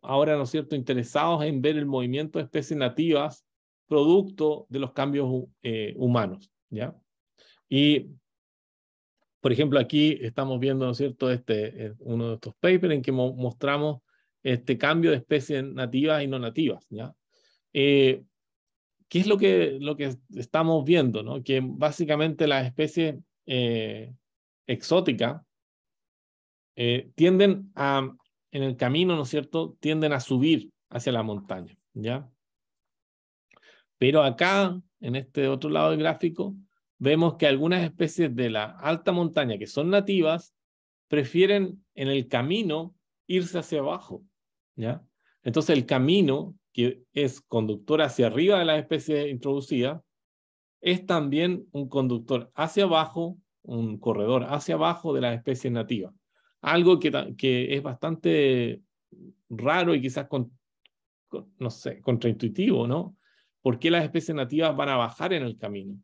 ahora, ¿no es cierto?, interesados en ver el movimiento de especies nativas producto de los cambios eh, humanos, ¿ya? Y, por ejemplo, aquí estamos viendo, ¿no es cierto?, este, eh, uno de estos papers en que mostramos este cambio de especies nativas y no nativas, ¿ya? Eh, ¿qué es lo que, lo que estamos viendo? ¿no? Que básicamente las especies eh, exóticas eh, tienden a, en el camino, ¿no es cierto?, tienden a subir hacia la montaña, ¿ya? Pero acá, en este otro lado del gráfico, vemos que algunas especies de la alta montaña que son nativas prefieren en el camino irse hacia abajo, ¿ya? Entonces el camino que es conductor hacia arriba de las especies introducidas, es también un conductor hacia abajo, un corredor hacia abajo de las especies nativas. Algo que, que es bastante raro y quizás con, no sé, contraintuitivo, ¿no? ¿Por qué las especies nativas van a bajar en el camino?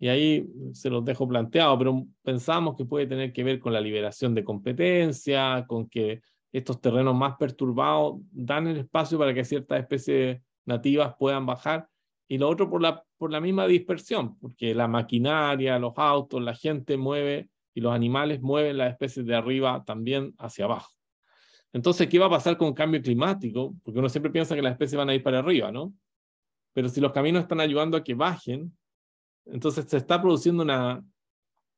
Y ahí se los dejo planteado, pero pensamos que puede tener que ver con la liberación de competencia, con que estos terrenos más perturbados dan el espacio para que ciertas especies nativas puedan bajar y lo otro por la, por la misma dispersión, porque la maquinaria, los autos, la gente mueve y los animales mueven las especies de arriba también hacia abajo. Entonces, ¿qué va a pasar con cambio climático? Porque uno siempre piensa que las especies van a ir para arriba, ¿no? Pero si los caminos están ayudando a que bajen, entonces se está produciendo una,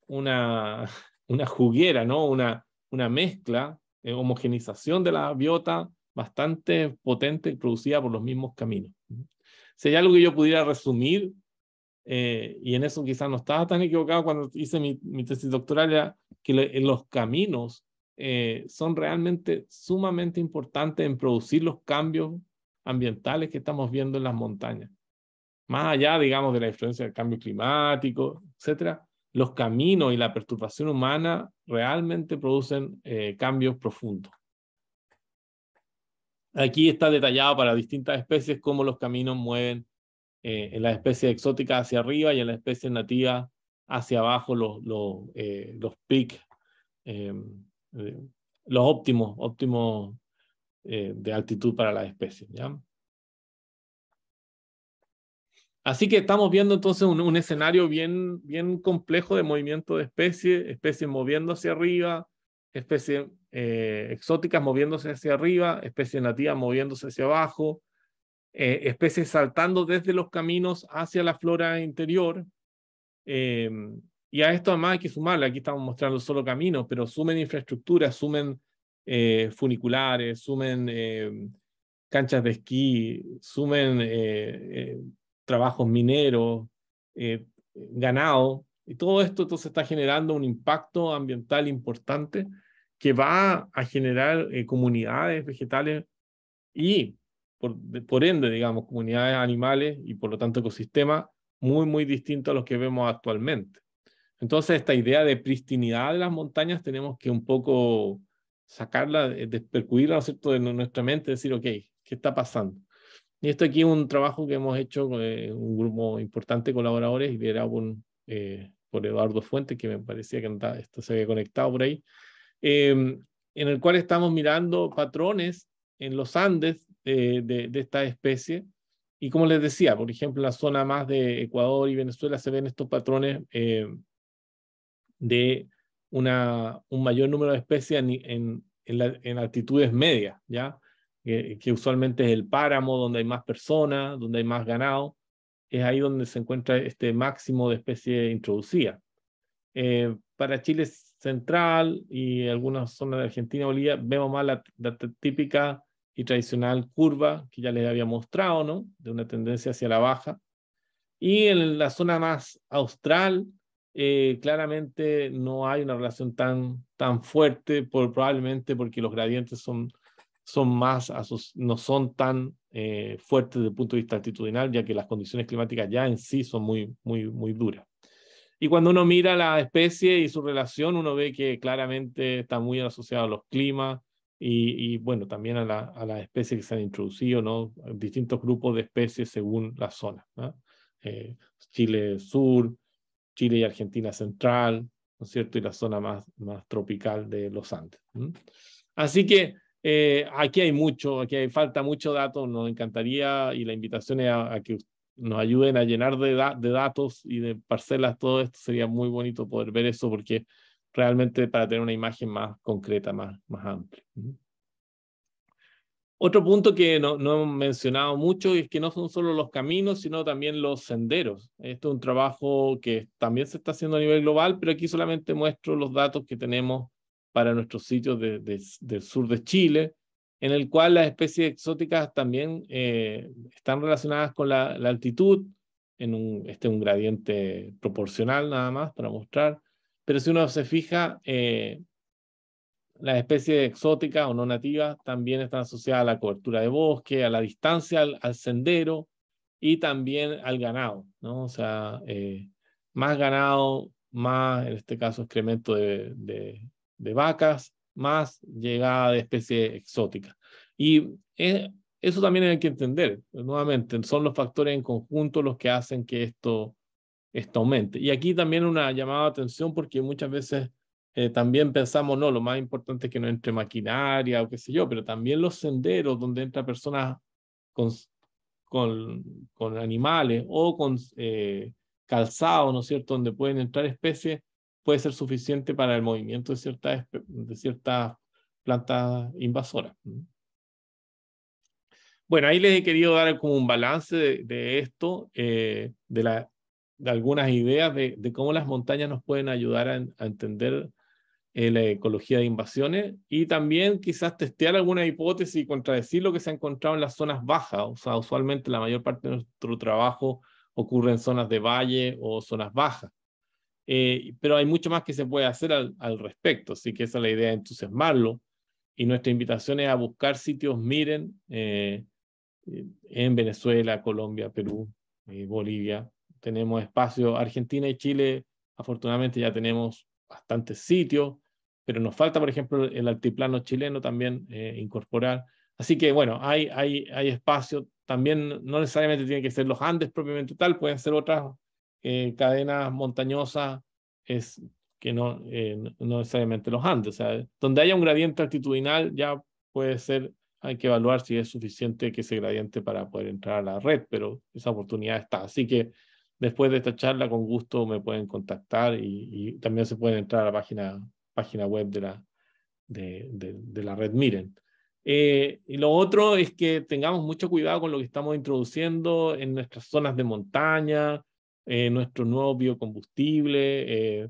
una, una juguera, ¿no? Una, una mezcla homogeneización eh, homogenización de la biota bastante potente producida por los mismos caminos. Si hay algo que yo pudiera resumir, eh, y en eso quizás no estaba tan equivocado cuando hice mi, tesis doctoral, que los caminos eh, son realmente sumamente importantes en producir los cambios ambientales que estamos viendo en las montañas. Más allá, digamos, de la influencia del cambio climático, etcétera, los caminos y la perturbación humana realmente producen eh, cambios profundos. Aquí está detallado para distintas especies cómo los caminos mueven eh, en las especies exóticas hacia arriba y en las especies nativas hacia abajo los, los, eh, los peaks, em, los óptimos, óptimos de altitud para las especies. Así que estamos viendo entonces un, escenario bien, bien complejo de movimiento de especies, especies moviendo hacia arriba, especies eh, exóticas moviéndose hacia arriba, especies nativas moviéndose hacia abajo, eh, especies saltando desde los caminos hacia la flora interior. Eh, y a esto además hay que sumarle, aquí estamos mostrando solo caminos, pero sumen infraestructura, sumen funiculares, sumen canchas de esquí, sumen trabajos mineros, eh, ganado, y todo esto entonces está generando un impacto ambiental importante que va a generar eh, comunidades vegetales y, por, ende, digamos, comunidades animales y por lo tanto ecosistemas muy, muy distintos a los que vemos actualmente. Entonces, esta idea de pristinidad de las montañas tenemos que un poco sacarla, eh, despercudirla, ¿no es cierto?, de nuestra mente, decir, ok, ¿qué está pasando? Y esto aquí es un trabajo que hemos hecho con eh, un grupo importante de colaboradores liderado por, eh, por Eduardo Fuentes, que me parecía que esto se había conectado por ahí, em, en el cual estamos mirando patrones en los Andes eh, de, esta especie. Y como les decía, por ejemplo, en la zona más de Ecuador y Venezuela se ven estos patrones de una, un mayor número de especies en, en, en altitudes medias, ¿ya? que usualmente es el páramo, donde hay más personas, donde hay más ganado, es ahí donde se encuentra este máximo de especie introducida. Eh, para Chile central y algunas zonas de Argentina, Bolivia, vemos más la, típica y tradicional curva que ya les había mostrado, ¿no? De una tendencia hacia la baja. Y en la zona más austral, eh, claramente no hay una relación tan, tan fuerte, probablemente porque los gradientes son son más, no son tan eh, fuertes desde el punto de vista altitudinal, ya que las condiciones climáticas ya en sí son muy, muy, muy duras. Y cuando uno mira la especie y su relación, uno ve que claramente está muy asociado a los climas y, bueno, también a, las especies que se han introducido, ¿no? Distintos grupos de especies según la zona. Eh, Chile Sur, Chile y Argentina Central, ¿no es cierto? Y la zona más, más tropical de los Andes. Así que eh, aquí hay mucho, aquí falta mucho datos, nos encantaría y la invitación es a, que nos ayuden a llenar de, datos y de parcelas todo esto, sería muy bonito poder ver eso porque realmente para tener una imagen más concreta, más, más amplia. Otro punto que no, no hemos mencionado mucho es que no son solo los caminos, sino también los senderos. Esto es un trabajo que también se está haciendo a nivel global, pero aquí solamente muestro los datos que tenemos para nuestros sitios de, del sur de Chile, en el cual las especies exóticas también eh, están relacionadas con la, altitud, en un, este un gradiente proporcional nada más para mostrar, pero si uno se fija, eh, las especies exóticas o no nativas también están asociadas a la cobertura de bosque, a la distancia al, sendero y también al ganado, ¿no? O sea, eh, más ganado, más en este caso excremento de, de de vacas, más llegada de especies exóticas. Y eh, eso también hay que entender, nuevamente, son los factores en conjunto los que hacen que esto, esto aumente. Y aquí también una llamada de atención porque muchas veces eh, también pensamos, no, lo más importante es que no entre maquinaria o qué sé yo, pero también los senderos donde entra personas con, con, con animales o con eh, calzado, ¿no es cierto?, donde pueden entrar especies, puede ser suficiente para el movimiento de ciertas, de cierta plantas invasoras. Bueno, ahí les he querido dar como un balance de, esto, eh, de, la, de, algunas ideas de, cómo las montañas nos pueden ayudar a, entender eh, la ecología de invasiones y también quizás testear alguna hipótesis y contradecir lo que se ha encontrado en las zonas bajas. O sea, usualmente la mayor parte de nuestro trabajo ocurre en zonas de valle o zonas bajas. Eh, pero hay mucho más que se puede hacer al, respecto, así que esa es la idea, entusiasmarlo. Y nuestra invitación es a buscar sitios, miren, eh, eh, en Venezuela, Colombia, Perú, Bolivia, tenemos espacio, Argentina y Chile, afortunadamente ya tenemos bastantes sitios, pero nos falta, por ejemplo, el altiplano chileno también incorporar. Así que bueno, hay, hay, hay espacio, también no necesariamente tienen que ser los Andes propiamente tal, pueden ser otras eh, cadenas montañosas es que eh, no, no necesariamente los Andes. O sea, donde haya un gradiente altitudinal ya puede ser, hay que evaluar si es suficiente que ese gradiente para poder entrar a la red, pero esa oportunidad está. Así que después de esta charla, con gusto me pueden contactar y, también se pueden entrar a la página, página web de la, de, la red Miren. Eh, y lo otro es que tengamos mucho cuidado con lo que estamos introduciendo en nuestras zonas de montaña, eh, nuestro nuevo biocombustible eh,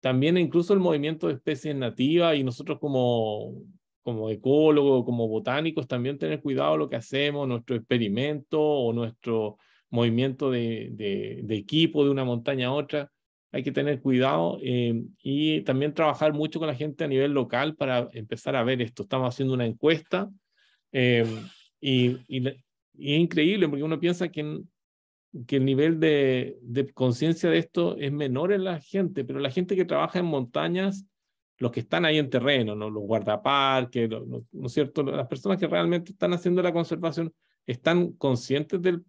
también incluso el movimiento de especies nativas y nosotros como, como ecólogos, como botánicos, también tener cuidado lo que hacemos, nuestro experimento o nuestro movimiento de, equipo de una montaña a otra. Hay que tener cuidado eh, y también trabajar mucho con la gente a nivel local para empezar a ver esto. Estamos haciendo una encuesta y, es increíble porque uno piensa que que el nivel de, conciencia de esto es menor en la gente, pero la gente que trabaja en montañas, los que están ahí en terreno, los guardaparques, ¿no es cierto? Las personas que realmente están haciendo la conservación están conscientes del,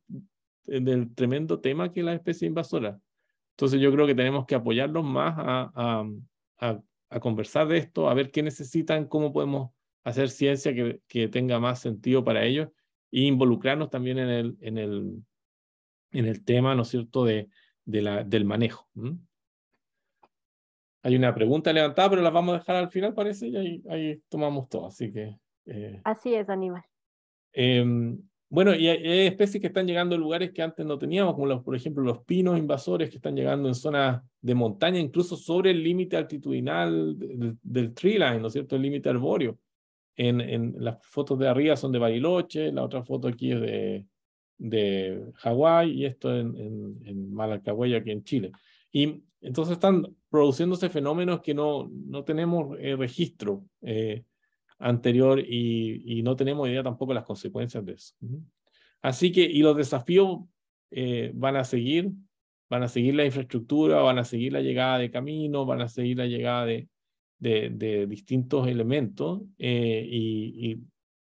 del tremendo tema que es la especie invasora. Entonces yo creo que tenemos que apoyarlos más a, a, conversar de esto, a ver qué necesitan, cómo podemos hacer ciencia que, que tenga más sentido para ellos e involucrarnos también en el, en el en el tema, ¿no es cierto?, de, del manejo. Hay una pregunta levantada, pero la vamos a dejar al final, parece, y ahí, tomamos todo. Así que. Eh. así es, Aníbal. Em, bueno, y hay, especies que están llegando a lugares que antes no teníamos, como por ejemplo los pinos invasores que están llegando en zonas de montaña, incluso sobre el límite altitudinal del, treeline, ¿no es cierto? El límite arbóreo. En, en, las fotos de arriba son de Bariloche, la otra foto aquí es de, de Hawái y esto en, en, aquí en Chile. Y entonces están produciéndose fenómenos que no, no tenemos eh, registro eh, anterior y, no tenemos idea tampoco de las consecuencias de eso. Así que, y los desafíos eh, van a seguir, van a seguir la infraestructura, van a seguir la llegada de caminos, van a seguir la llegada de, de, distintos elementos y, y,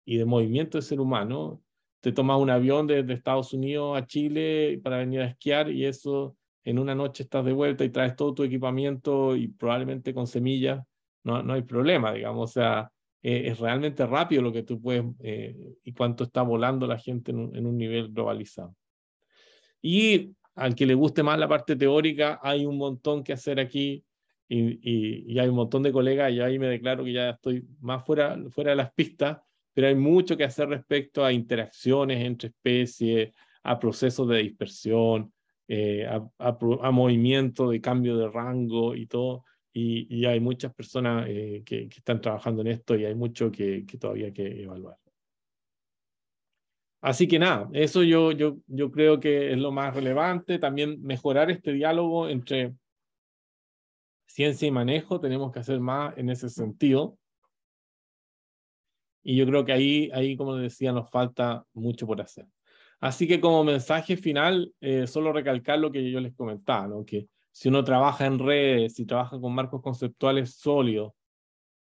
y de movimiento de ser humano te tomas un avión desde Estados Unidos a Chile para venir a esquiar y eso en una noche estás de vuelta y traes todo tu equipamiento y probablemente con semillas, no, no hay problema, digamos, o sea, eh, es realmente rápido lo que tú puedes eh, y cuánto está volando la gente en un, nivel globalizado. Y al que le guste más la parte teórica, hay un montón que hacer aquí y, y, hay un montón de colegas y ahí me declaro que ya estoy más fuera, fuera de las pistas pero hay mucho que hacer respecto a interacciones entre especies, a procesos de dispersión, eh, a, a, movimiento de cambio de rango y todo. Y, hay muchas personas eh, que, están trabajando en esto y hay mucho que, todavía hay que evaluar. Así que nada, eso yo, yo, yo creo que es lo más relevante. También mejorar este diálogo entre ciencia y manejo. Tenemos que hacer más en ese sentido. Y yo creo que ahí, ahí, como decía, nos falta mucho por hacer. Así que como mensaje final, eh, solo recalcar lo que yo les comentaba, que si uno trabaja en redes, si trabaja con marcos conceptuales sólidos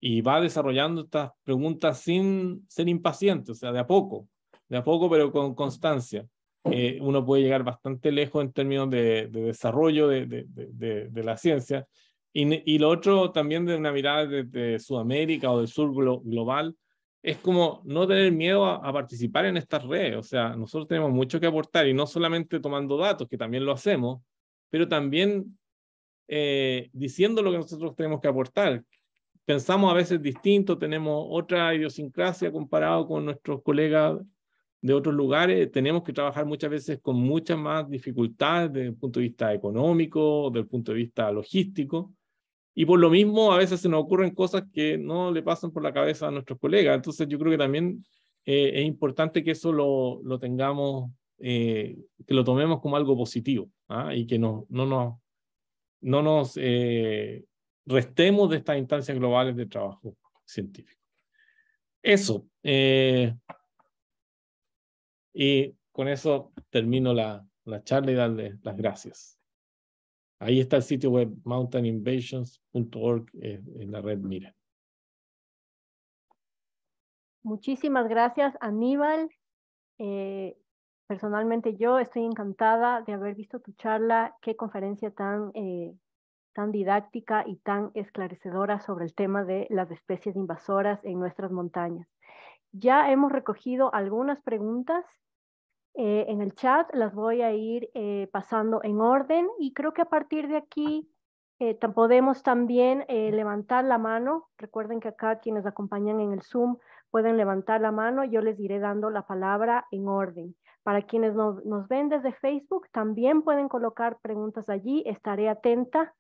y va desarrollando estas preguntas sin ser impaciente, o sea, de a poco, de a poco, pero con constancia, eh, uno puede llegar bastante lejos en términos de, desarrollo de, de, de, la ciencia. Y, y, lo otro también de una mirada de Sudamérica o del sur global, es como no tener miedo a, participar en estas redes. O sea, nosotros tenemos mucho que aportar y no solamente tomando datos, que también lo hacemos, pero también eh, diciendo lo que nosotros tenemos que aportar. Pensamos a veces distinto, tenemos otra idiosincrasia comparado con nuestros colegas de otros lugares. Tenemos que trabajar muchas veces con muchas más dificultades desde el punto de vista económico, desde el punto de vista logístico. Y por lo mismo, a veces se nos ocurren cosas que no le pasan por la cabeza a nuestros colegas. Entonces, yo creo que también eh, es importante que eso lo, lo tengamos, eh, que lo tomemos como algo positivo ¿ah? y que no, no nos, no nos eh, restemos de estas instancias globales de trabajo científico. Eso. y con eso termino la, la charla y darle las gracias. Ahí está el sitio web mountaininvasions.org eh, en la red Mira. Muchísimas gracias, Aníbal. Eh, personalmente yo estoy encantada de haber visto tu charla. Qué conferencia tan, eh, tan didáctica y tan esclarecedora sobre el tema de las especies invasoras en nuestras montañas. Ya hemos recogido algunas preguntas eh, en el chat, las voy a ir eh, pasando en orden y creo que a partir de aquí eh, podemos también levantar la mano. Recuerden que acá quienes acompañan en el Zoom pueden levantar la mano, yo les iré dando la palabra en orden. Para quienes nos ven desde Facebook, también pueden colocar preguntas allí, estaré atenta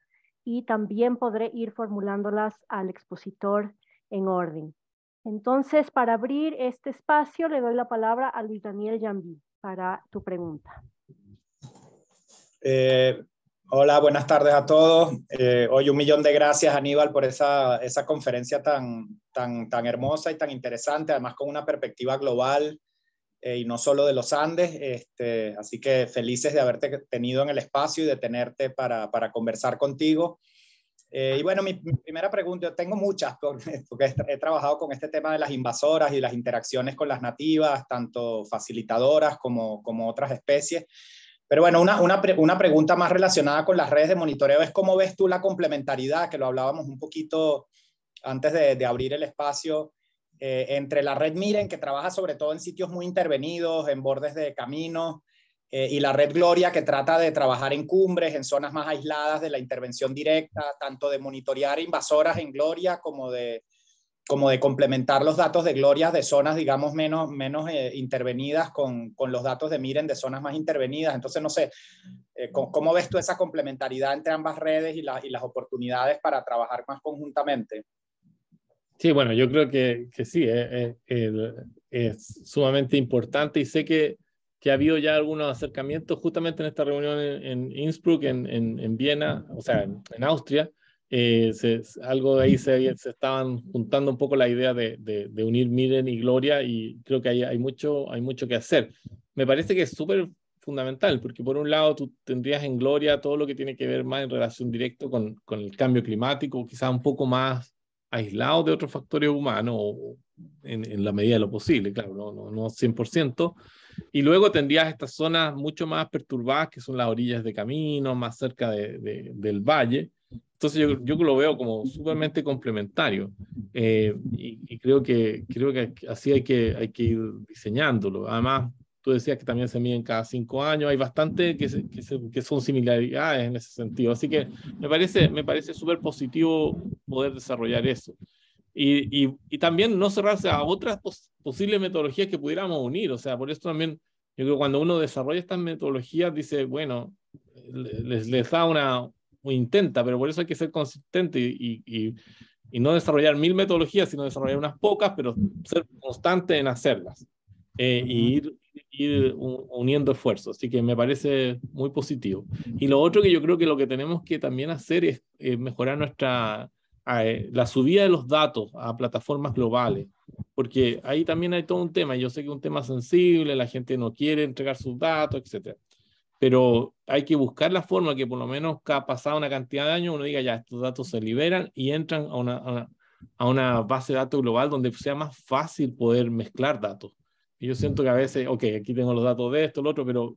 y también podré ir formulándolas al expositor en orden. Entonces, para abrir este espacio, le doy la palabra a Luis Daniel Jambi para tu pregunta. Eh, hola, buenas tardes a todos. Eh, hoy un millón de gracias, Aníbal, por esa, conferencia tan, tan, tan hermosa y tan interesante, además con una perspectiva global eh, y no solo de los Andes. Este, así que felices de haberte tenido en el espacio y de tenerte para, para conversar contigo. Eh, y bueno, mi, primera pregunta, yo tengo muchas, porque, he, trabajado con este tema de las invasoras y las interacciones con las nativas, tanto facilitadoras como, como otras especies. Pero bueno, una, una, una, pregunta más relacionada con las redes de monitoreo es cómo ves tú la complementariedad, que lo hablábamos un poquito antes de, abrir el espacio, eh, entre la red Miren, que trabaja sobre todo en sitios muy intervenidos, en bordes de caminos, eh, y la Red Gloria, que trata de trabajar en cumbres, en zonas más aisladas de la intervención directa, tanto de monitorear invasoras en Gloria como de, como de complementar los datos de Gloria de zonas, digamos, menos, menos eh, intervenidas con, con, los datos de Miren de zonas más intervenidas. Entonces, no sé, eh, ¿cómo, ves tú esa complementariedad entre ambas redes y, la, y, las oportunidades para trabajar más conjuntamente? Sí, bueno, yo creo que, que sí, es sumamente importante y sé que que ha habido ya algunos acercamientos justamente en esta reunión en, Innsbruck, en, en, en, Viena, o sea, en, Austria. Eh, algo de ahí se, se, estaban juntando un poco la idea de, de, unir Miren y Gloria y creo que hay, hay, mucho, hay mucho que hacer. Me parece que es súper fundamental, porque por un lado tú tendrías en Gloria todo lo que tiene que ver más en relación directo con, con el cambio climático, quizá un poco más aislado de otros factores humanos, en, la medida de lo posible, claro, no, no, no 100%, y luego tendrías estas zonas mucho más perturbadas, que son las orillas de caminos, más cerca de, del valle. Entonces yo, yo lo veo como sumamente complementario eh, y, creo, que, creo que así hay que, hay que ir diseñándolo. Además, tú decías que también se miden cada cinco años, hay bastante que, que son similaridades en ese sentido. Así que me parece, me parece súper positivo poder desarrollar eso. Y, también no cerrarse a otras posibles metodologías que pudiéramos unir. O sea, por eso también yo creo que cuando uno desarrolla estas metodologías, dice, bueno, les, da una, intenta, pero por eso hay que ser consistente y, no desarrollar mil metodologías, sino desarrollar unas pocas, pero ser constante en hacerlas e y ir, uniendo esfuerzos. Así que me parece muy positivo. Y lo otro que yo creo que lo que tenemos que también hacer es eh, mejorar nuestra eh, la subida de los datos a plataformas globales, porque ahí también hay todo un tema. Yo sé que es un tema sensible, la gente no quiere entregar sus datos, etc. Pero hay que buscar la forma que por lo menos cada pasado una cantidad de años uno diga, ya, estos datos se liberan y entran a una, a una, base de datos global donde sea más fácil poder mezclar datos. Y yo siento que a veces, ok, aquí tengo los datos de esto, el otro, pero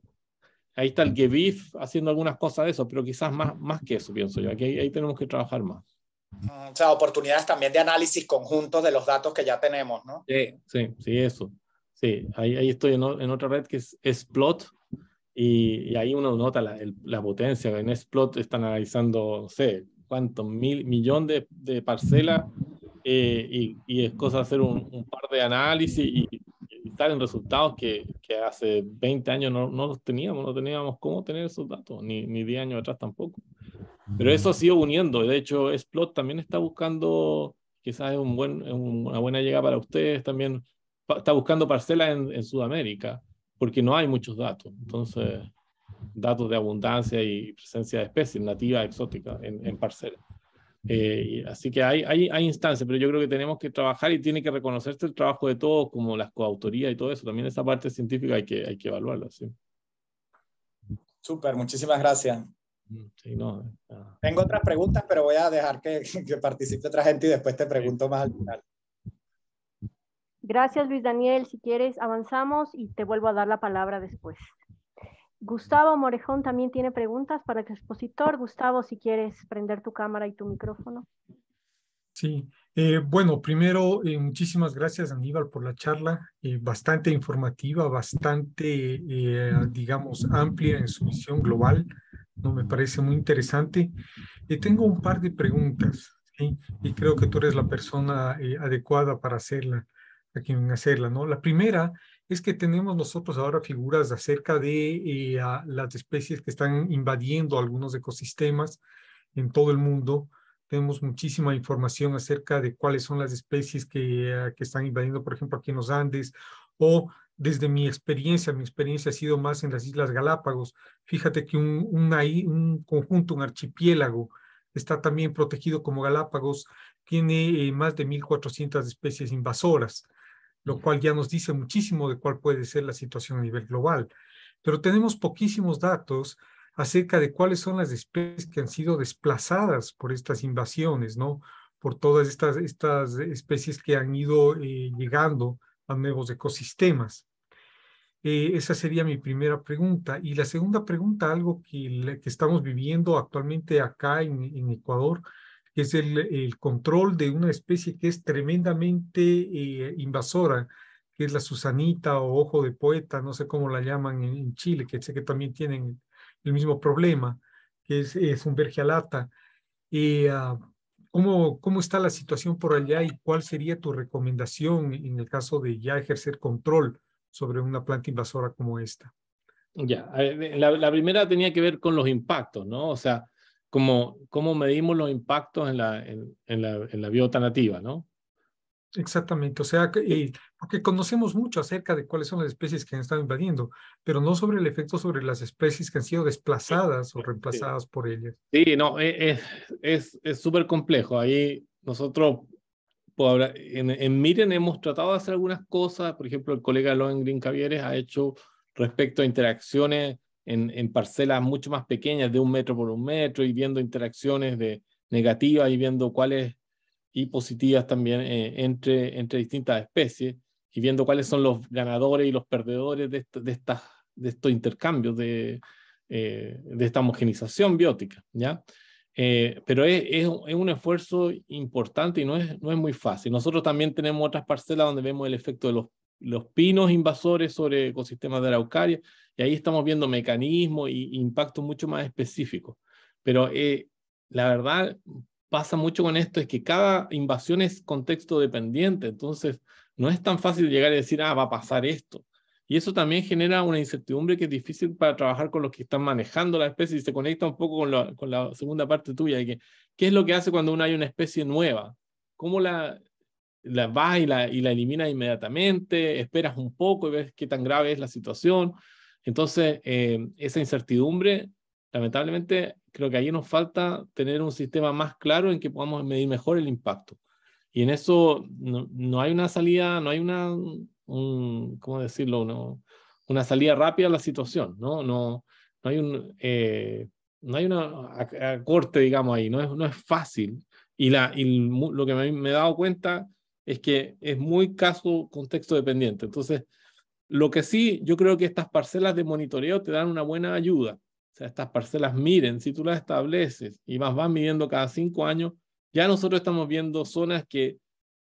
ahí está el GBIF haciendo algunas cosas de eso, pero quizás más, más que eso, pienso yo. Aquí ahí tenemos que trabajar más. O sea, oportunidades también de análisis conjuntos de los datos que ya tenemos, ¿no? Sí, sí, sí, eso. Sí, ahí, ahí estoy en, otra red que es, Splot y, ahí uno nota la, potencia. En Splot están analizando, no sé, cuántos mil, millón de, parcelas eh, y, es cosa hacer un, par de análisis y, estar en resultados que, hace 20 años no, no los teníamos, no teníamos cómo tener esos datos, ni, ni 10 años atrás tampoco. Pero eso ha sido uniendo. De hecho, Splot también está buscando, quizás es un buen, una buena llegada para ustedes, también está buscando parcelas en, Sudamérica, porque no hay muchos datos. Entonces, datos de abundancia y presencia de especies nativas, exóticas, en, en parcelas. Eh, así que hay, hay, hay, instancias, pero yo creo que tenemos que trabajar y tiene que reconocerse el trabajo de todos, como las coautorías y todo eso. También esa parte científica hay que, hay que evaluarla. ¿sí? Súper, muchísimas gracias. Ah. Tengo otras preguntas, pero voy a dejar que, participe otra gente y después te pregunto más al final. Gracias, Luis Daniel. Si quieres, avanzamos y te vuelvo a dar la palabra después. Gustavo Morejón también tiene preguntas para el expositor. Gustavo, si quieres prender tu cámara y tu micrófono. Sí, eh, bueno, primero, eh, muchísimas gracias Aníbal por la charla, eh, bastante informativa, bastante, digamos, amplia en su visión global. ¿no? Me parece muy interesante. Y tengo un par de preguntas, y creo que tú eres la persona eh, adecuada para hacerla, a hacerla, ¿no? La primera es que tenemos nosotros ahora figuras acerca de eh, las especies que están invadiendo algunos ecosistemas en todo el mundo. Tenemos muchísima información acerca de cuáles son las especies que, eh, que están invadiendo, por ejemplo, aquí en los Andes o desde mi experiencia, mi experiencia ha sido más en las Islas Galápagos. Fíjate que un, conjunto, un archipiélago, está también protegido como Galápagos, tiene eh, más de 1.400 especies invasoras, lo mm. cual ya nos dice muchísimo de cuál puede ser la situación a nivel global. Pero tenemos poquísimos datos acerca de cuáles son las especies que han sido desplazadas por estas invasiones, ¿no? Por todas estas, especies que han ido eh, llegando a nuevos ecosistemas. Eh, esa sería mi primera pregunta. Y la segunda pregunta, algo que, que estamos viviendo actualmente acá en, Ecuador, que es el, el, control de una especie que es tremendamente eh, invasora, que es la Susanita o Ojo de Poeta, no sé cómo la llaman en, Chile, que sé que también tienen el mismo problema, que es, es un vergelata. Y eh, ah, ¿Cómo, está la situación por allá y cuál sería tu recomendación en el caso de ya ejercer control sobre una planta invasora como esta? Ya, eh, la, primera tenía que ver con los impactos, ¿no? O sea, cómo, cómo medimos los impactos en la, la, en la biota nativa, ¿no? Exactamente, o sea, porque conocemos mucho acerca de cuáles son las especies que han estado invadiendo, pero no sobre el efecto sobre las especies que han sido desplazadas o reemplazadas por ellas. Sí, no, e, e, es súper es, es complejo. Ahí nosotros, en, Miren hemos tratado de hacer algunas cosas, por ejemplo, el colega green Cavieres ha hecho respecto a interacciones en, en parcelas mucho más pequeñas, de un metro por un metro, y viendo interacciones de negativas y viendo cuáles y positivas también eh, entre, entre distintas especies y viendo cuáles son los ganadores y los perdedores de, estas, de estos intercambios, de, eh, de esta homogenización biótica. ¿ya? Eh, pero es, es, un esfuerzo importante y no es, no es muy fácil. Nosotros también tenemos otras parcelas donde vemos el efecto de los, los pinos invasores sobre ecosistemas de araucaria y ahí estamos viendo mecanismos y, impactos mucho más específicos. Pero eh, la verdad pasa mucho con esto es que cada invasión es contexto dependiente, entonces no es tan fácil llegar y decir, ah, va a pasar esto. Y eso también genera una incertidumbre que es difícil para trabajar con los que están manejando la especie y se conecta un poco con, la segunda parte tuya, de que qué es lo que hace cuando uno hay una especie nueva. ¿Cómo la, la vas y la, y la elimina inmediatamente? ¿Esperas un poco y ves qué tan grave es la situación? Entonces, eh, esa incertidumbre, lamentablemente, creo que ahí nos falta tener un sistema más claro en que podamos medir mejor el impacto. Y en eso no, hay una salida, no hay una, un, ¿cómo decirlo? una salida rápida a la situación, ¿no? No, no hay un... Eh, no hay una corte, digamos, ahí, no es, no es fácil. Y, la, lo que me, he dado cuenta es que es muy caso contexto dependiente. Entonces, lo que sí, yo creo que estas parcelas de monitoreo te dan una buena ayuda. O sea, estas parcelas miren, si tú las estableces y vas, vas midiendo cada cinco años, ya nosotros estamos viendo zonas que,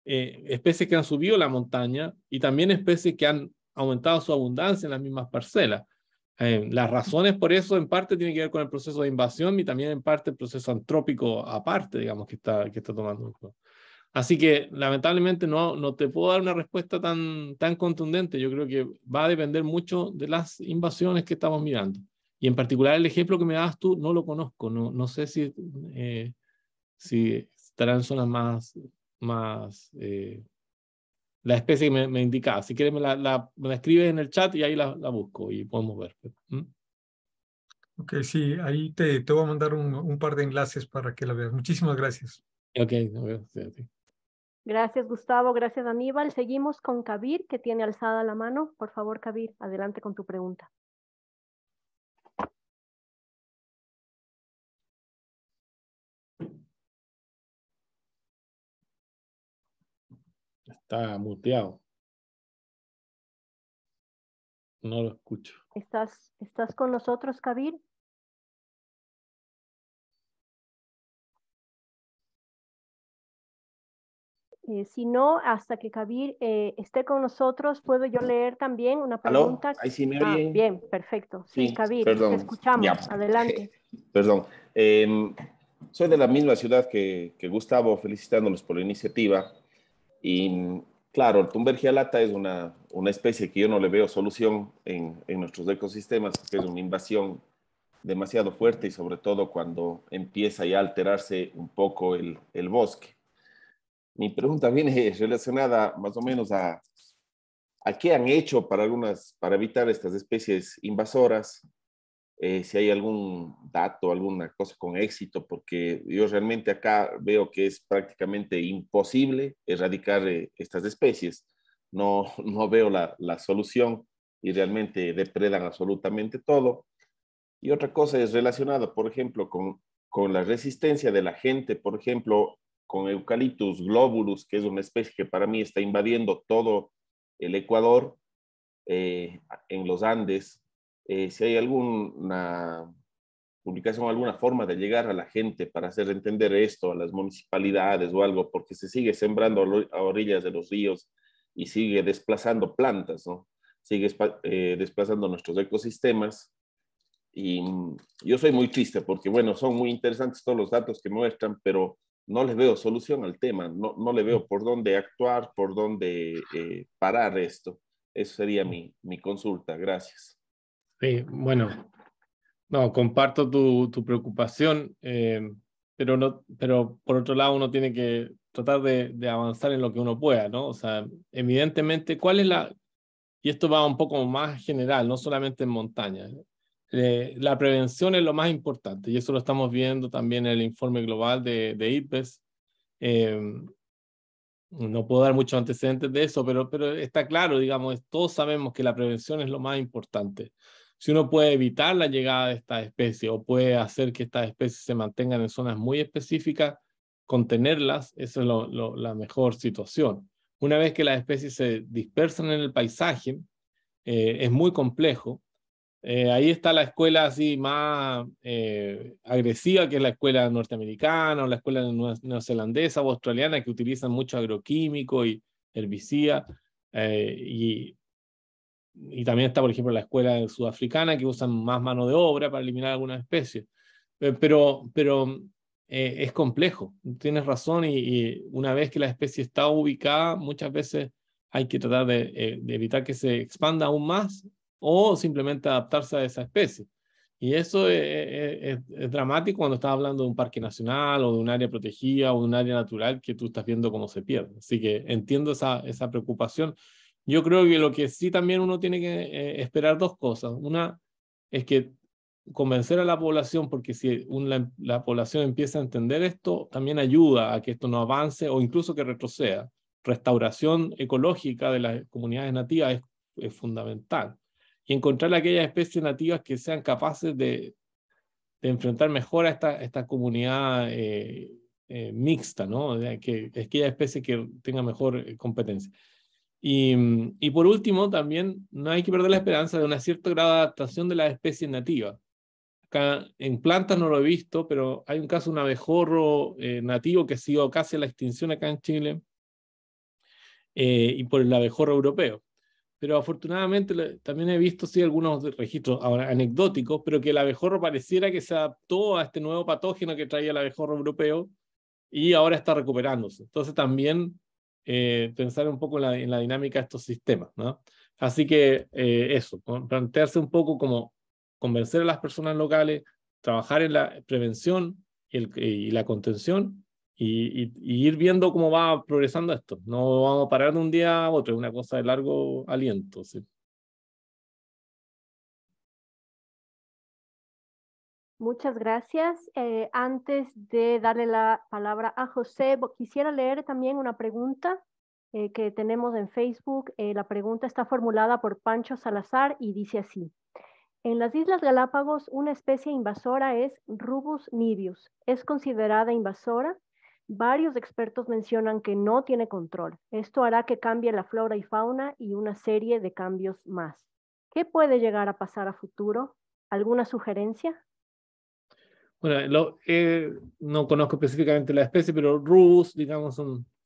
eh, especies que han subido la montaña y también especies que han aumentado su abundancia en las mismas parcelas. Eh, las razones por eso en parte tienen que ver con el proceso de invasión y también en parte el proceso antrópico aparte, digamos, que está, que está tomando. Así que lamentablemente no, no te puedo dar una respuesta tan, tan contundente. Yo creo que va a depender mucho de las invasiones que estamos mirando. Y en particular el ejemplo que me das tú no lo conozco. No, no sé si eh, sí, estarán en zonas más, más eh, la especie que me, indicaba. Si quieres, me la, la, me escribes en el chat y ahí la, busco y podemos ver. Pues, ok, sí, ahí te, te voy a mandar un, par de enlaces para que la veas. Muchísimas gracias. Ok, gracias Gracias, Gustavo. Gracias, Aníbal. Seguimos con Kabir, que tiene alzada la mano. Por favor, Kabir, adelante con tu pregunta. Está muteado. No lo escucho. ¿Estás, estás con nosotros, Kabir? Eh, si no, hasta que Kabir eh, esté con nosotros, puedo yo leer también una pregunta. sí me ah, bien, perfecto. Sí, Kabir, te escuchamos. Adelante. Perdón. Em, soy de la misma ciudad que, Gustavo, felicitándonos por la iniciativa. Y claro, el tumbergialata es una, una especie que yo no le veo solución en, en nuestros ecosistemas, que es una invasión demasiado fuerte y sobre todo cuando empieza ya a alterarse un poco el, el bosque. Mi pregunta viene relacionada más o menos a, a qué han hecho para, algunas, para evitar estas especies invasoras, eh, si hay algún dato, alguna cosa con éxito, porque yo realmente acá veo que es prácticamente imposible erradicar eh, estas especies. No, no veo la, la solución y realmente depredan absolutamente todo. Y otra cosa es relacionada, por ejemplo, con, con la resistencia de la gente, por ejemplo, con Eucaliptus globulus, que es una especie que para mí está invadiendo todo el Ecuador, eh, en los Andes, eh, si hay alguna publicación, alguna forma de llegar a la gente para hacer entender esto a las municipalidades o algo, porque se sigue sembrando a orillas de los ríos y sigue desplazando plantas, ¿no? Sigue eh, desplazando nuestros ecosistemas. Y mm, yo soy muy triste porque, bueno, son muy interesantes todos los datos que muestran, pero no les veo solución al tema, no, no le veo por dónde actuar, por dónde eh, parar esto. Eso sería mi, mi consulta. Gracias. Sí, bueno, no, comparto tu, tu preocupación, eh, pero, no, pero por otro lado uno tiene que tratar de, de, avanzar en lo que uno pueda, ¿no? O sea, evidentemente, ¿cuál es la... Y esto va un poco más general, no solamente en montaña. Eh, la prevención es lo más importante y eso lo estamos viendo también en el informe global de, de IPES. Eh, no puedo dar muchos antecedentes de eso, pero, pero está claro, digamos, todos sabemos que la prevención es lo más importante si uno puede evitar la llegada de esta especie o puede hacer que estas especies se mantengan en zonas muy específicas, contenerlas, esa es la mejor situación. Una vez que las especies se dispersan en el paisaje, eh, es muy complejo. Eh, ahí está la escuela así más eh, agresiva, que es la escuela norteamericana o la escuela neozelandesa o australiana, que utilizan mucho agroquímico y herbicida. y y también está, por ejemplo, la escuela sudafricana que usan más mano de obra para eliminar algunas especies. Eh, pero, pero eh, es complejo, tienes razón, y, una vez que la especie está ubicada, muchas veces hay que tratar eh, de, evitar que se expanda aún más o simplemente adaptarse a esa especie. Y eso es, dramático cuando estás hablando de un parque nacional o de un área protegida o de un área natural que tú estás viendo cómo se pierde. Así que entiendo esa, esa preocupación yo creo que lo que sí también uno tiene que eh, esperar dos cosas. Una es que convencer a la población, porque si la, población empieza a entender esto, también ayuda a que esto no avance o incluso que retroceda. Restauración ecológica de las comunidades nativas es, fundamental. Y encontrar aquellas especies nativas que sean capaces de, enfrentar mejor a esta, esta comunidad eh, eh, mixta, ¿no? Que, aquellas especies que tengan mejor competencia. Mm, y, por último, también no hay que perder la esperanza de una cierta grado de adaptación de las especies nativas. Acá en plantas no lo he visto, pero hay un caso de un abejorro eh, nativo que ha sido casi a la extinción acá en Chile eh, y por el abejorro europeo. Pero afortunadamente también he visto sí, algunos registros ahora, anecdóticos, pero que el abejorro pareciera que se adaptó a este nuevo patógeno que traía el abejorro europeo y ahora está recuperándose. Entonces también eh, pensar un poco en la, dinámica de estos sistemas. ¿no? Así que eh, eso, plantearse un poco como convencer a las personas locales, trabajar en la prevención y, la contención y, ir viendo cómo va progresando esto. No vamos a parar de un día a otro, es una cosa de largo aliento. ¿sí? Muchas gracias. Eh, antes de darle la palabra a José, quisiera leer también una pregunta eh, que tenemos en Facebook. Eh, la pregunta está formulada por Pancho Salazar y dice así. En las Islas Galápagos, una especie invasora es Rubus nidius. ¿Es considerada invasora? Varios expertos mencionan que no tiene control. Esto hará que cambie la flora y fauna y una serie de cambios más. ¿Qué puede llegar a pasar a futuro? ¿Alguna sugerencia? Bueno, eh, no conozco específicamente la especie, pero rus, digamos,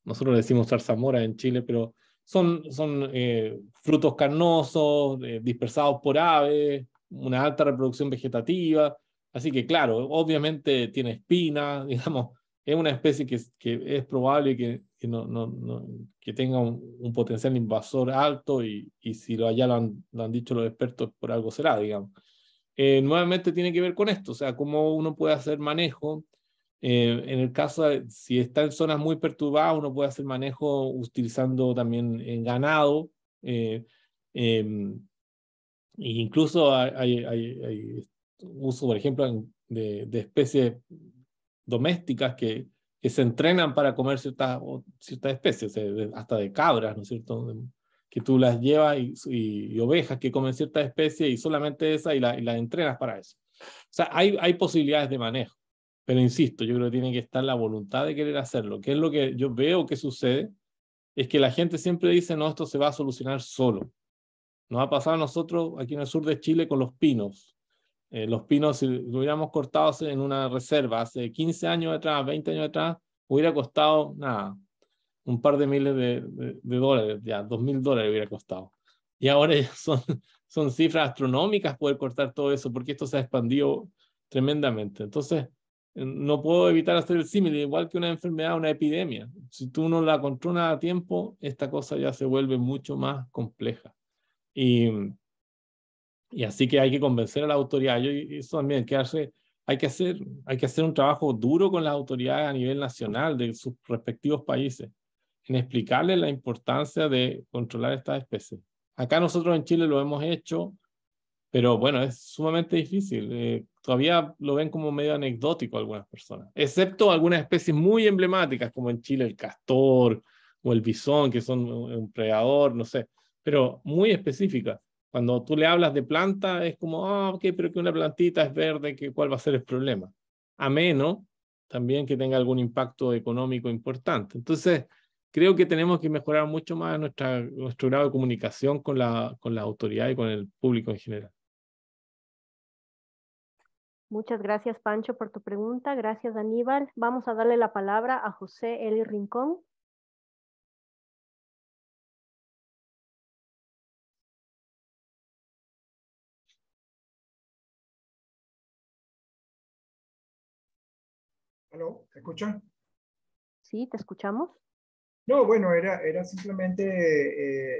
nosotros le decimos zarzamora en Chile, pero son, son eh, frutos carnosos, eh, dispersados por aves, una alta reproducción vegetativa. Así que, claro, obviamente tiene espinas, digamos, es una especie que, que es probable que, que, no, que tenga un, potencial invasor alto y, y si lo allá lo han, dicho los expertos, por algo será, digamos. Eh, nuevamente tiene que ver con esto, o sea, cómo uno puede hacer manejo. Eh, en el caso, de, si está en zonas muy perturbadas, uno puede hacer manejo utilizando también en eh, ganado. Em, e incluso hay, hay, hay, uso, por ejemplo, de, especies domésticas que, que, se entrenan para comer ciertas, ciertas especies, hasta de cabras, ¿no es cierto? que tú las llevas y, ovejas que comen cierta especie y solamente esa y las entrenas para eso. O sea, hay, posibilidades de manejo, pero insisto, yo creo que tiene que estar la voluntad de querer hacerlo, ¿Qué es lo que yo veo que sucede, es que la gente siempre dice, no, esto se va a solucionar solo. Nos ha pasado a nosotros aquí en el sur de Chile con los pinos. Eh, los pinos, si lo hubiéramos cortado en una reserva hace 15 años atrás, 20 años atrás, hubiera costado nada, un par de miles de, de, dólares, ya, dos mil dólares hubiera costado. Y ahora son, son cifras astronómicas poder cortar todo eso, porque esto se ha expandido tremendamente. Entonces, no puedo evitar hacer el símil, igual que una enfermedad, una epidemia. Si tú no la controlas a tiempo, esta cosa ya se vuelve mucho más compleja. Y, y así que hay que convencer a la autoridad. Yo, eso también, que hace, hay, que hacer, hay que hacer un trabajo duro con las autoridades a nivel nacional de sus respectivos países en explicarle la importancia de controlar estas especies. Acá nosotros en Chile lo hemos hecho, pero bueno, es sumamente difícil. Eh, todavía lo ven como medio anecdótico algunas personas, excepto algunas especies muy emblemáticas, como en Chile el castor o el bisón, que son un predador, no sé, pero muy específicas. Cuando tú le hablas de planta, es como, ah, ok, pero que una plantita es verde, que, ¿cuál va a ser el problema? A menos también que tenga algún impacto económico importante. Entonces, creo que tenemos que mejorar mucho más nuestro grado de comunicación con la, autoridad y con el público en general. Muchas gracias, Pancho, por tu pregunta. Gracias, Aníbal. Vamos a darle la palabra a José Eli Rincón. ¿Aló? ¿Te escuchan? Sí, te escuchamos. No, bueno, era, era simplemente,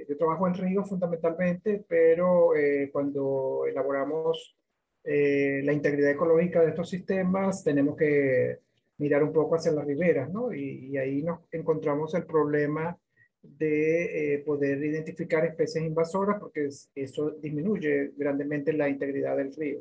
eh, yo trabajo en Río fundamentalmente, pero eh, cuando elaboramos eh, la integridad ecológica de estos sistemas, tenemos que mirar un poco hacia las riberas, ¿no? Y, y ahí nos encontramos el problema de poder identificar especies invasoras, porque eso disminuye grandemente la integridad del río.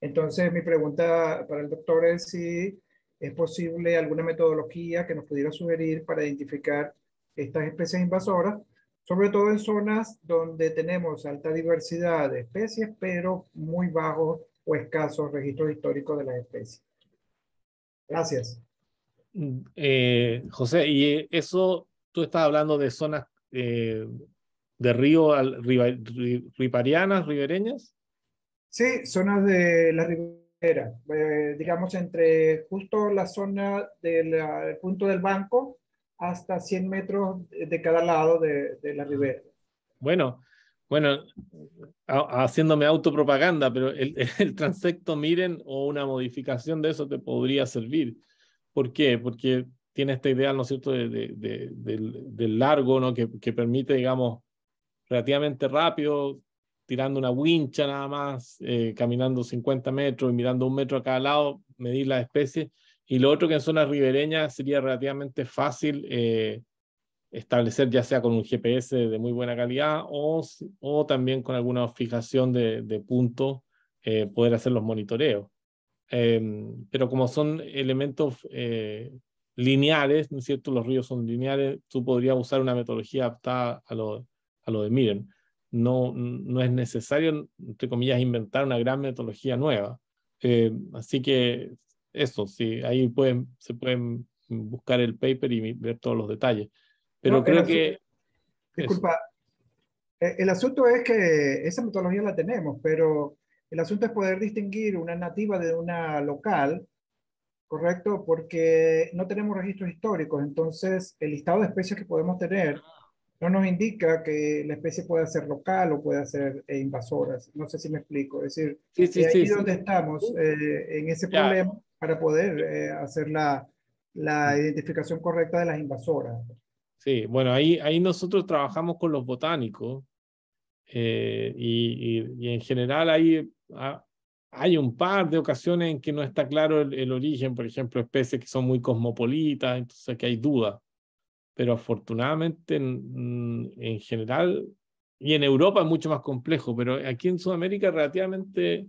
Entonces, mi pregunta para el doctor es si es posible alguna metodología que nos pudiera sugerir para identificar estas especies invasoras, sobre todo en zonas donde tenemos alta diversidad de especies, pero muy bajos o escasos registros históricos de las especies. Gracias. Mm, eh, José, y eh, eso, tú estás hablando de zonas eh, de río, riparianas, ribereñas. Sí, zonas de la ribera, digamos entre justo la zona del ah, punto del banco hasta 100 metros de cada lado de, la ribera. Bueno, bueno, haciéndome autopropaganda, pero el, transecto miren o una modificación de eso te podría servir. ¿Por qué? Porque tiene esta idea, ¿no es cierto?, del, largo, ¿no? Que, que permite, digamos, relativamente rápido tirando una wincha nada más, eh, caminando 50 metros y mirando un metro a cada lado, medir las especies. Y lo otro que en zonas ribereñas sería relativamente fácil eh, establecer ya sea con un GPS de muy buena calidad o, o también con alguna fijación de, de puntos, eh, poder hacer los monitoreos. Em, pero como son elementos eh, lineales, ¿no es cierto? Los ríos son lineales, tú podrías usar una metodología adaptada a lo, a lo de Miren. No, no es necesario, entre comillas, inventar una gran metodología nueva. Em, así que eso, sí, ahí pueden, se pueden buscar el paper y ver todos los detalles. Pero creo que... Disculpa, e-, el asunto es que esa metodología la tenemos, pero el asunto es poder distinguir una nativa de una local, ¿correcto? Porque no tenemos registros históricos, entonces el listado de especies que podemos tener no nos indica que la especie pueda ser local o pueda ser eh, invasora. No sé si me explico. Es decir, sí, sí, ahí sí, donde estamos, eh, en ese problema, para poder eh, hacer la, la, mm. identificación correcta de las invasoras. Sí, bueno, ahí, ahí nosotros trabajamos con los botánicos eh, y, y, en general hay, hay un par de ocasiones en que no está claro el, origen, por ejemplo, especies que son muy cosmopolitas, entonces que hay dudas pero afortunadamente en, en, general, y en Europa es mucho más complejo, pero aquí en Sudamérica relativamente,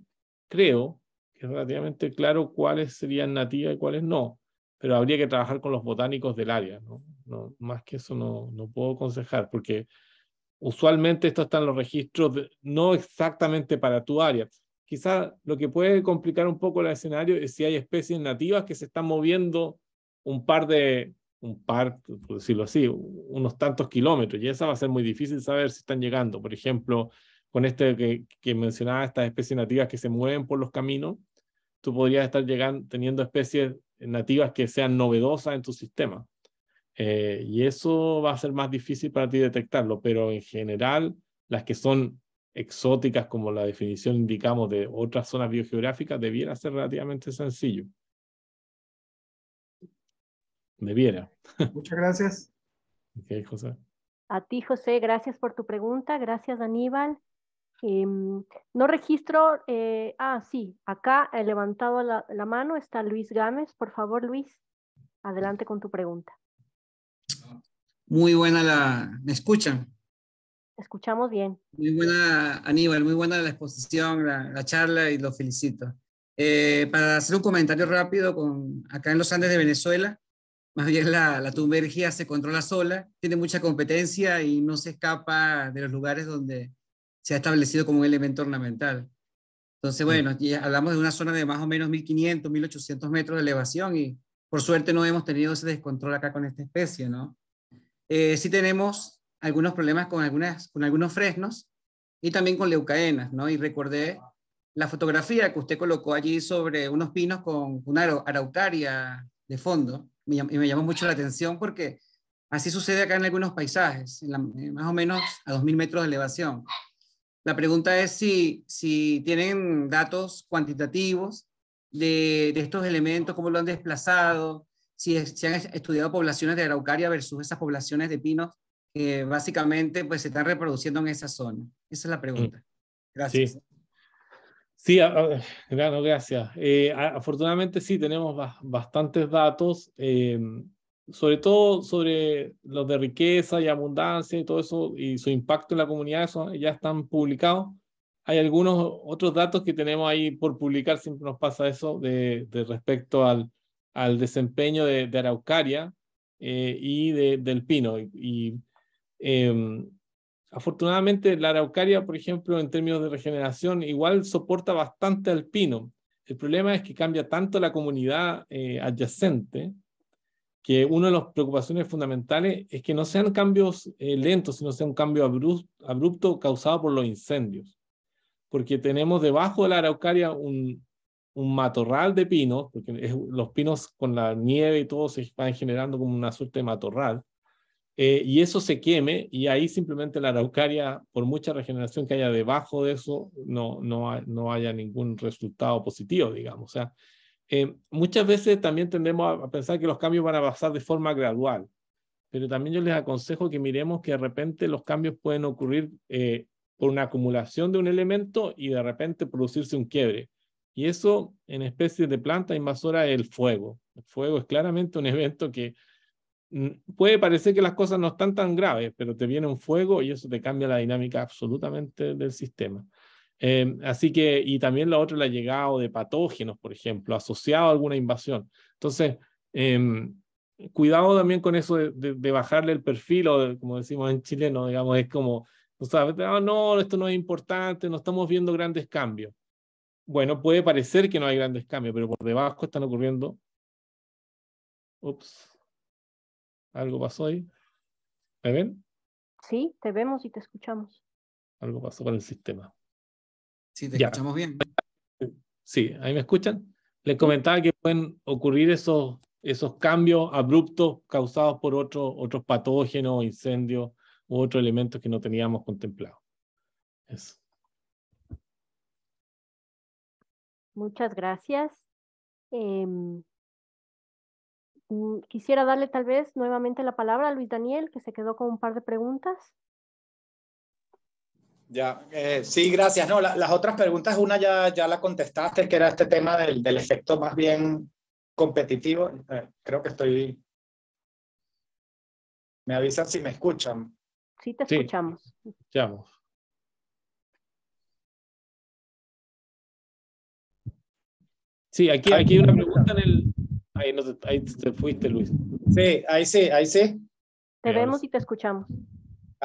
creo, relativamente claro cuáles serían nativas y cuáles no, pero habría que trabajar con los botánicos del área, ¿no? más que eso no, no puedo aconsejar, porque usualmente estos están los registros, no exactamente para tu área. Quizás lo que puede complicar un poco el escenario es si hay especies nativas que se están moviendo un par de, un par, por decirlo así, unos tantos kilómetros, y esa va a ser muy difícil saber si están llegando. Por ejemplo, con este que, que mencionaba, estas especies nativas que se mueven por los caminos, tú podrías estar llegando, teniendo especies nativas que sean novedosas en tu sistema. Eh, y eso va a ser más difícil para ti detectarlo, pero en general las que son exóticas, como la definición indicamos de otras zonas biogeográficas, debiera ser relativamente sencillo. Debiera. Muchas gracias. Ok, José. A ti, José, gracias por tu pregunta. Gracias, Aníbal. Em, no registro, eh, ah, sí, acá he eh, levantado la, mano, está Luis Gámez. Por favor, Luis, adelante con tu pregunta. Muy buena la, ¿me escuchan? Escuchamos bien. Muy buena, Aníbal, muy buena la exposición, la, charla y lo felicito. Eh, para hacer un comentario rápido, con, acá en los Andes de Venezuela, más bien la, la se controla sola, tiene mucha competencia y no se escapa de los lugares donde se ha establecido como un elemento ornamental. Entonces, bueno, hablamos de una zona de más o menos 1500, 1800 metros de elevación y por suerte no hemos tenido ese descontrol acá con esta especie, ¿no? Eh, sí tenemos algunos problemas con, algunas, con algunos fresnos y también con leucaenas, ¿no? Y recordé la fotografía que usted colocó allí sobre unos pinos con una araucaria de fondo y me llamó mucho la atención porque así sucede acá en algunos paisajes, en más o menos a 2.000 metros de elevación. La pregunta es si, si tienen datos cuantitativos de, estos elementos, cómo lo han desplazado, si, se han estudiado poblaciones de araucaria versus esas poblaciones de pinos que básicamente pues, se están reproduciendo en esa zona. Esa es la pregunta. Mm. Gracias. Sí. Sí, gracias. Eh, afortunadamente sí, tenemos bastantes datos. Eh, sobre todo sobre los de riqueza y abundancia y todo eso y su impacto en la comunidad, eso ya están publicados. Hay algunos otros datos que tenemos ahí por publicar, siempre nos pasa eso, de, respecto al, al desempeño de, Araucaria eh, y de, del pino. Y, em, afortunadamente la Araucaria, por ejemplo, en términos de regeneración, igual soporta bastante al pino. El problema es que cambia tanto la comunidad eh, adyacente que una de las preocupaciones fundamentales es que no sean cambios eh, lentos, sino sea un cambio abrupto, abrupto causado por los incendios. Porque tenemos debajo de la araucaria un, matorral de pinos, porque los pinos con la nieve y todo se van generando como una suerte de matorral, eh, y eso se queme y ahí simplemente la araucaria, por mucha regeneración que haya debajo de eso, no, no, no haya ningún resultado positivo, digamos. O sea, eh, muchas veces también tendemos a pensar que los cambios van a pasar de forma gradual, pero también yo les aconsejo que miremos que de repente los cambios pueden ocurrir eh, por una acumulación de un elemento y de repente producirse un quiebre. Y eso en especies de planta invasora es el fuego. El fuego es claramente un evento que puede parecer que las cosas no están tan graves, pero te viene un fuego y eso te cambia la dinámica absolutamente del sistema. Em, así que, y también la otra la llegada de patógenos, por ejemplo, asociado a alguna invasión. Entonces, em, cuidado también con eso de, bajarle el perfil, o como decimos en chileno, digamos, es como, ah, no, esto no es importante, no estamos viendo grandes cambios. Bueno, puede parecer que no hay grandes cambios, pero por debajo están ocurriendo. Ups, algo pasó ahí. ¿Me ven? Sí, te vemos y te escuchamos. Algo pasó con el sistema. Sí, te escuchamos bien. Sí, ahí me escuchan. Les comentaba que pueden ocurrir esos, esos cambios abruptos causados por otro, otros patógenos, incendios u otros elementos que no teníamos contemplado. Muchas gracias. Em, mm, quisiera darle tal vez nuevamente la palabra a Luis Daniel, que se quedó con un par de preguntas. Ya, eh, sí, gracias. No, las otras preguntas, una ya, ya la contestaste, que era este tema del, efecto más bien competitivo. Eh, creo que estoy... Me avisan si me escuchan. Sí, te escuchamos. Sí, escuchamos. Sí, aquí, aquí hay una pregunta en el... Ahí, ahí te fuiste, Luis. Sí, ahí sí, ahí sí. Te vemos y te escuchamos.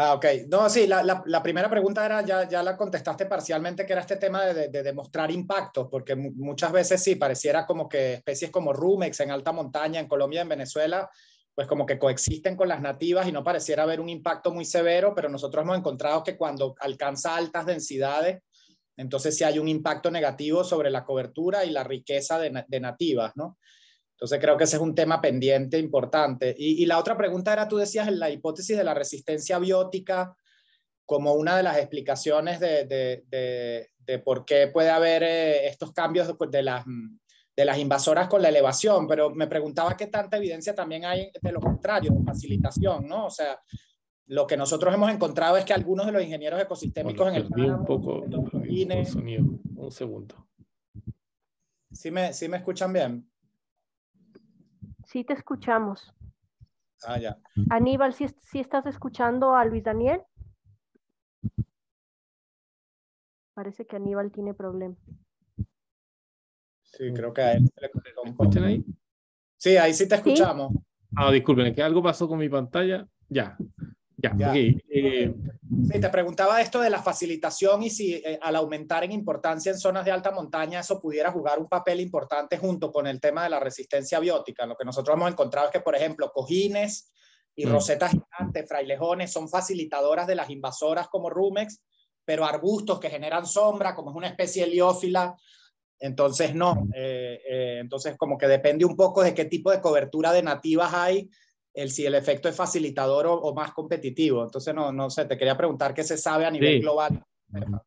Ah, ok. No, sí, la, primera pregunta era, ya, la contestaste parcialmente, que era este tema de, demostrar impacto, porque muchas veces sí, pareciera como que especies como Rumex en alta montaña, en Colombia, en Venezuela, pues como que coexisten con las nativas y no pareciera haber un impacto muy severo, pero nosotros hemos encontrado que cuando alcanza altas densidades, entonces sí hay un impacto negativo sobre la cobertura y la riqueza de nativas, ¿no? Entonces creo que ese es un tema pendiente importante. Y, la otra pregunta era, tú decías la hipótesis de la resistencia biótica como una de las explicaciones de, de, de, por qué puede haber eh, estos cambios de, las, de las invasoras con la elevación, pero me preguntaba qué tanta evidencia también hay de lo contrario, de facilitación, ¿no? O sea, lo que nosotros hemos encontrado es que algunos de los ingenieros ecosistémicos en el... un poco sonido, un segundo. ¿Sí me, ¿Sí me escuchan bien? Sí, te escuchamos. Ah, ya. Aníbal, ¿sí, estás escuchando a Luis Daniel? Parece que Aníbal tiene problema. Sí, creo que a él le ahí? Sí, ahí sí te escuchamos. Ah, disculpen, que algo pasó con mi pantalla. Ya. Ya, eh, sí, te preguntaba esto de la facilitación y si eh, al aumentar en importancia en zonas de alta montaña eso pudiera jugar un papel importante junto con el tema de la resistencia biótica. Lo que nosotros hemos encontrado es que, por ejemplo, cojines y mm. rosetas gigantes, frailejones, son facilitadoras de las invasoras como rumex, pero arbustos que generan sombra, como es una especie heliófila, entonces no. Eh, entonces como que depende un poco de qué tipo de cobertura de nativas hay el, si el efecto es facilitador o, más competitivo. Entonces, no, no sé, te quería preguntar qué se sabe a nivel global.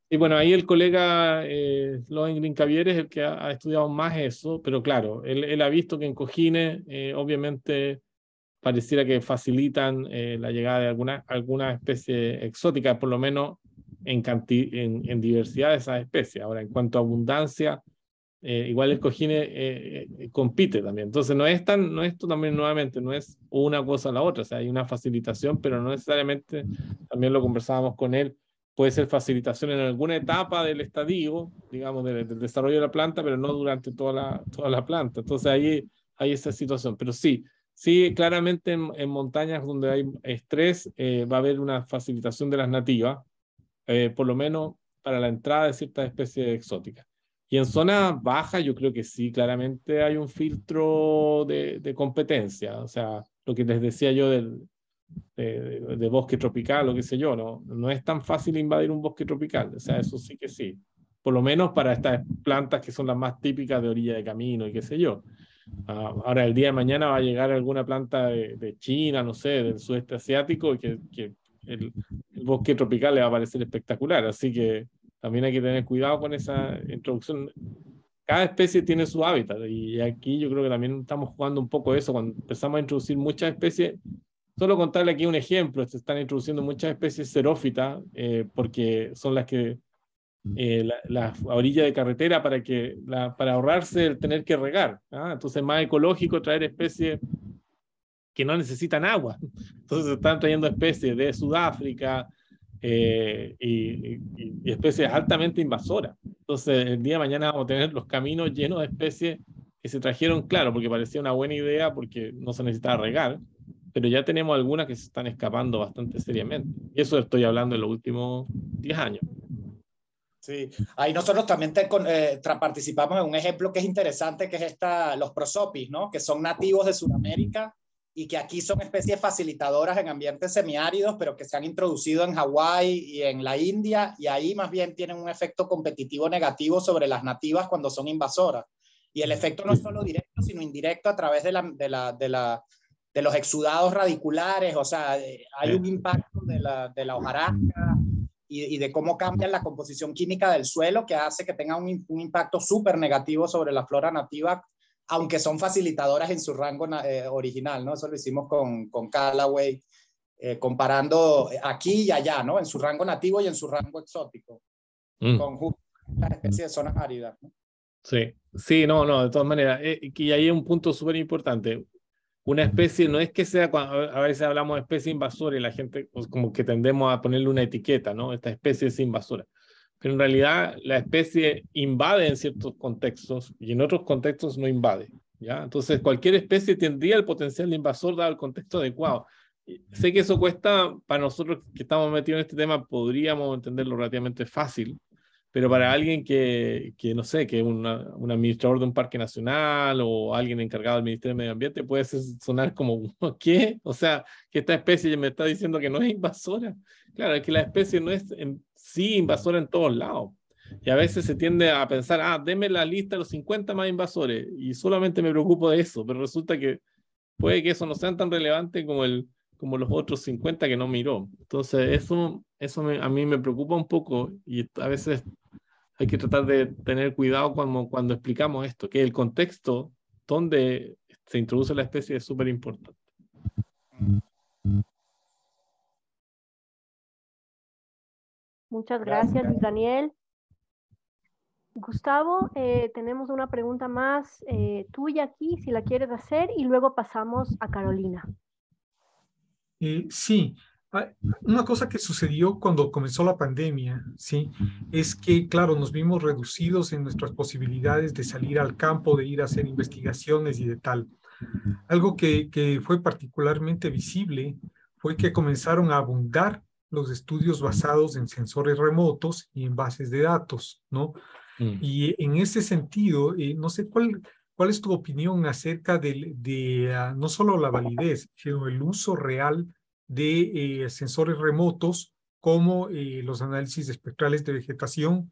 Y bueno, ahí el colega eh, Cavier es el que ha, estudiado más eso, pero claro, él, él ha visto que en cojines eh, obviamente pareciera que facilitan eh, la llegada de alguna, alguna especie exótica, por lo menos en, en, en diversidad de esas especies. Ahora, en cuanto a abundancia, eh, igual el cojín eh, eh, compite también. Entonces, no es tan, no esto también nuevamente, no es una cosa a la otra, o sea, hay una facilitación, pero no necesariamente, también lo conversábamos con él, puede ser facilitación en alguna etapa del estadio, digamos, del, desarrollo de la planta, pero no durante toda la, toda la planta. Entonces, ahí hay esa situación. Pero sí, sí, claramente en, montañas donde hay estrés va a haber una facilitación de las nativas, por lo menos para la entrada de ciertas especies exóticas. Y en zona baja yo creo que sí, claramente hay un filtro de, competencia, o sea, lo que les decía yo del, de, bosque tropical o qué sé yo, ¿no? no es tan fácil invadir un bosque tropical, o sea, eso sí que sí, por lo menos para estas plantas que son las más típicas de orilla de camino y qué sé yo. Ah, ahora, el día de mañana va a llegar alguna planta de, China, no sé, del sudeste asiático, y que, el, bosque tropical le va a parecer espectacular, así que también hay que tener cuidado con esa introducción. Cada especie tiene su hábitat y aquí yo creo que también estamos jugando un poco eso. Cuando empezamos a introducir muchas especies, solo contarle aquí un ejemplo, se están introduciendo muchas especies xerófitas eh, porque son las que eh, la, orilla de carretera para, que, la, para ahorrarse el tener que regar. ¿ah? Entonces es más ecológico traer especies que no necesitan agua. Entonces están trayendo especies de Sudáfrica, eh, y, especies altamente invasoras. Entonces, el día de mañana vamos a tener los caminos llenos de especies que se trajeron, claro, porque parecía una buena idea porque no se necesitaba regar, pero ya tenemos algunas que se están escapando bastante seriamente. Y eso estoy hablando en los últimos 10 años. Sí, ahí nosotros también eh, participamos en un ejemplo que es interesante, que es esta, los prosopis, ¿no? Que son nativos de Sudamérica y que aquí son especies facilitadoras en ambientes semiáridos, pero que se han introducido en Hawái y en la India, y ahí más bien tienen un efecto competitivo negativo sobre las nativas cuando son invasoras. Y el efecto no es solo directo, sino indirecto a través de, la, de, la, de, la, de los exudados radiculares, o sea, eh, hay un impacto de la, de la hojarasca y, de cómo cambian la composición química del suelo que hace que tenga un, un impacto súper negativo sobre la flora nativa aunque son facilitadoras en su rango eh, original, ¿no? Eso lo hicimos con, con Callaway, eh, comparando eh, aquí y allá, ¿no? En su rango nativo y en su rango exótico, mm. con especies de zonas áridas, ¿no? Sí, sí, no, no, de todas maneras. y ahí hay un punto súper importante. Una especie no es que sea, a veces hablamos de especie invasora y la gente pues, como que tendemos a ponerle una etiqueta, ¿no? Esta especie es invasora pero en realidad la especie invade en ciertos contextos y en otros contextos no invade. ¿ya? Entonces, cualquier especie tendría el potencial de invasor dado el contexto adecuado. Sé que eso cuesta, para nosotros que estamos metidos en este tema, podríamos entenderlo relativamente fácil, pero para alguien que, que no sé, que es un administrador de un parque nacional o alguien encargado del Ministerio de Medio Ambiente puede sonar como, ¿qué? O sea, que esta especie me está diciendo que no es invasora. Claro, es que la especie no es sí invasora en todos lados. Y a veces se tiende a pensar, ah, deme la lista de los 50 más invasores y solamente me preocupo de eso, pero resulta que puede que eso no sea tan relevante como, el, como los otros 50 que no miró. Entonces, eso, eso a mí me preocupa un poco y a veces hay que tratar de tener cuidado cuando, cuando explicamos esto, que el contexto donde se introduce la especie es súper importante. Muchas gracias, Daniel. Gustavo, eh, tenemos una pregunta más eh, tuya aquí, si la quieres hacer, y luego pasamos a Carolina. Eh, sí, Ah, una cosa que sucedió cuando comenzó la pandemia, ¿sí? Es que, claro, nos vimos reducidos en nuestras posibilidades de salir al campo, de ir a hacer investigaciones y de tal. Algo que, que fue particularmente visible fue que comenzaron a abundar los estudios basados en sensores remotos y en bases de datos, ¿no? Mm. Y en ese sentido, eh, no sé cuál, cuál es tu opinión acerca de, de ah, no solo la validez, sino el uso real de eh, sensores remotos como eh, los análisis espectrales de vegetación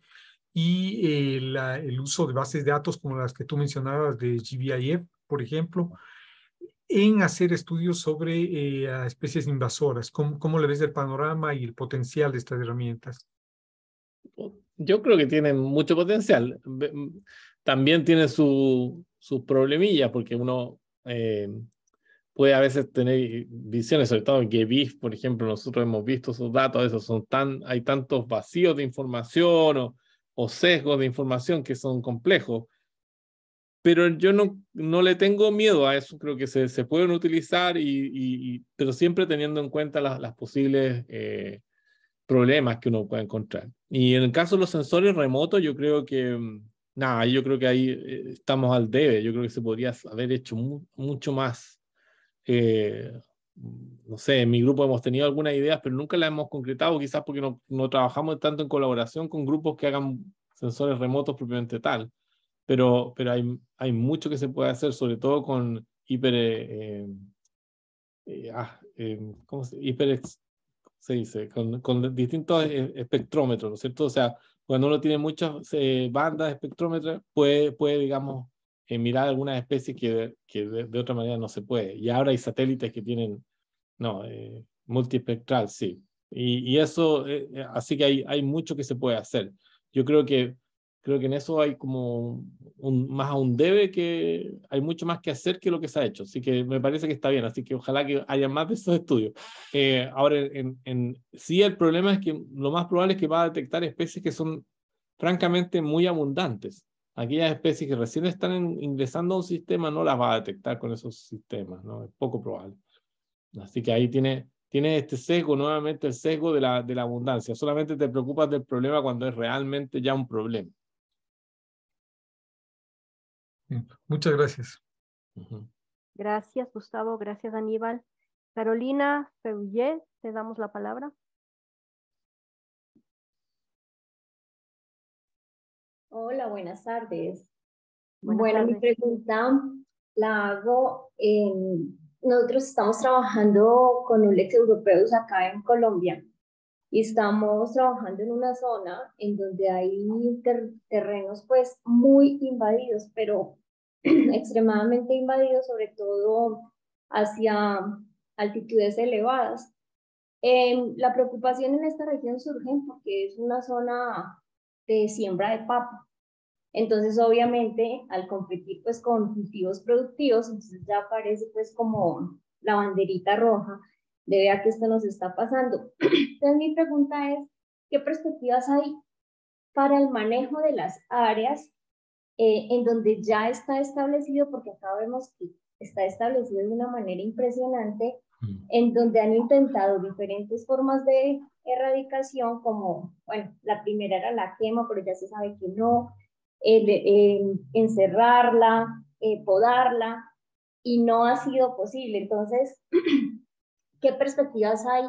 y eh, el uso de bases de datos como las que tú mencionabas de GBIF, por ejemplo, en hacer estudios sobre especies invasoras. ¿Cómo, le ves el panorama y el potencial de estas herramientas? Yo creo que tienen mucho potencial. Mm, también tiene sus su problemilla, porque uno puede a veces tener visiones, sobre todo en por ejemplo, nosotros hemos visto esos datos, esos son tan, hay tantos vacíos de información o, sesgos de información que son complejos, pero yo no, no le tengo miedo a eso, creo que se, se pueden utilizar, y, pero siempre teniendo en cuenta las, posibles eh, problemas que uno puede encontrar. Y en el caso de los sensores remotos, yo creo que mm, nada, yo creo que ahí eh, estamos al debe. Yo creo que se podría haber hecho mucho más. Eh, no sé, en mi grupo hemos tenido algunas ideas, pero nunca las hemos concretado, quizás porque no, no trabajamos tanto en colaboración con grupos que hagan sensores remotos propiamente tal. Pero, pero hay, hay mucho que se puede hacer, sobre todo con hiper... Eh, eh, ah, ¿cómo se, se dice? Con, con distintos e, espectrómetros, ¿no es cierto? O sea, cuando uno tiene muchas bandas de espectrómetros, puede, puede, digamos, en mirar algunas especies que, que de, otra manera no se puede. Y ahora hay satélites que tienen, no, eh, multiespectral, sí. Y, y eso, eh, eh, así que hay, hay mucho que se puede hacer. Yo creo que, creo que en eso hay como un, más aún debe que hay mucho más que hacer que lo que se ha hecho. Así que me parece que está bien. Así que ojalá que haya más de esos estudios. Eh, ahora, en, sí, el problema es que lo más probable es que va a detectar especies que son francamente muy abundantes aquellas especies que recién están ingresando a un sistema no las va a detectar con esos sistemas, ¿no? Es poco probable. Así que ahí tiene, tiene este sesgo, nuevamente el sesgo de la, de la abundancia. Solamente te preocupas del problema cuando es realmente ya un problema. muchas gracias. Gracias, Gustavo. Gracias, Aníbal. Carolina Feuillet, te damos la palabra. Hola, buenas tardes. bueno, mi pregunta la hago en... Nosotros estamos trabajando con ULEX europeos acá en Colombia y estamos trabajando en una zona en donde hay terrenos pues muy invadidos, pero extremadamente invadidos, sobre todo hacia altitudes elevadas. Em, la preocupación en esta región surge porque es una zona de siembra de papa. Entonces, obviamente, al competir pues con cultivos productivos, entonces ya aparece pues como la banderita roja de a que esto nos está pasando. Entonces, mi pregunta es, ¿qué perspectivas hay para el manejo de las áreas eh, en donde ya está establecido, porque acá vemos que está establecido de una manera impresionante, en donde han intentado diferentes formas de erradicación, como, bueno, la primera era la quema, pero ya se sabe que no, encerrarla, eh, podarla, y no ha sido posible. Entonces, ¿qué perspectivas hay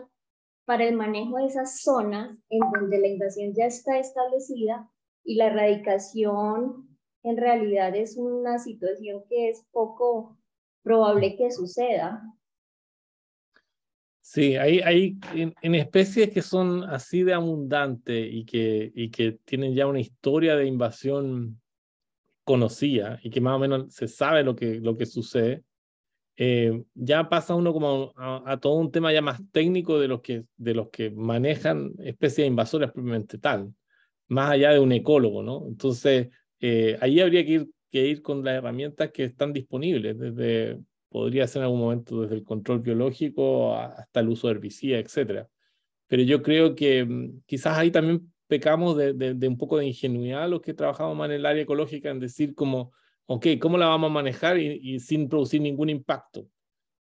para el manejo de esas zonas en donde la invasión ya está establecida y la erradicación en realidad es una situación que es poco probable que suceda? Sí, hay, en, especies que son así de abundantes y que, y que tienen ya una historia de invasión conocida y que más o menos se sabe lo que, lo que sucede, eh, ya pasa uno como a, todo un tema ya más técnico de los que, de los que manejan especies invasoras propiamente tal, más allá de un ecólogo, ¿no? Entonces, eh, ahí habría que ir, que ir con las herramientas que están disponibles, desde podría ser en algún momento desde el control biológico hasta el uso de herbicida, etc. Pero yo creo que mm, quizás ahí también pecamos de, un poco de ingenuidad los que trabajamos más en el área ecológica en decir como, ok, ¿cómo la vamos a manejar y, sin producir ningún impacto?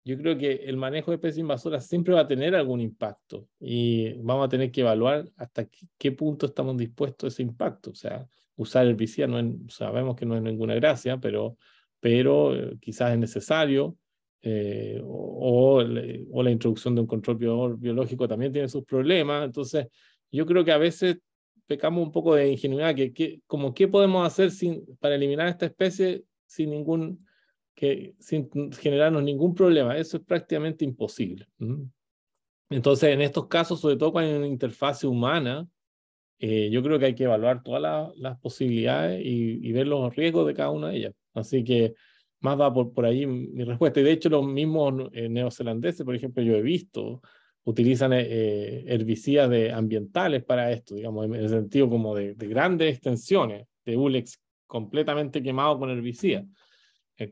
Yo creo que el manejo de especies invasoras siempre va a tener algún impacto y vamos a tener que evaluar hasta qué, punto estamos dispuestos a ese impacto. O sea, usar herbicida no sabemos que no es ninguna gracia, pero, pero eh, quizás es necesario eh, o, o, la introducción de un control biológico también tiene sus problemas. Entonces, yo creo que a veces pecamos un poco de ingenuidad, que, como qué podemos hacer sin, para eliminar esta especie sin ningún que sin generarnos ningún problema, eso es prácticamente imposible. Entonces, en estos casos, sobre todo cuando hay una interfase humana, eh, yo creo que hay que evaluar todas las posibilidades y, y, ver los riesgos de cada una de ellas. Así que más va por, por ahí mi respuesta. Y de hecho los mismos eh, neozelandeses, por ejemplo, yo he visto, utilizan eh, eh, herbicidas de, ambientales para esto, digamos, en el sentido como de, grandes extensiones de Ulex completamente quemado con herbicidas.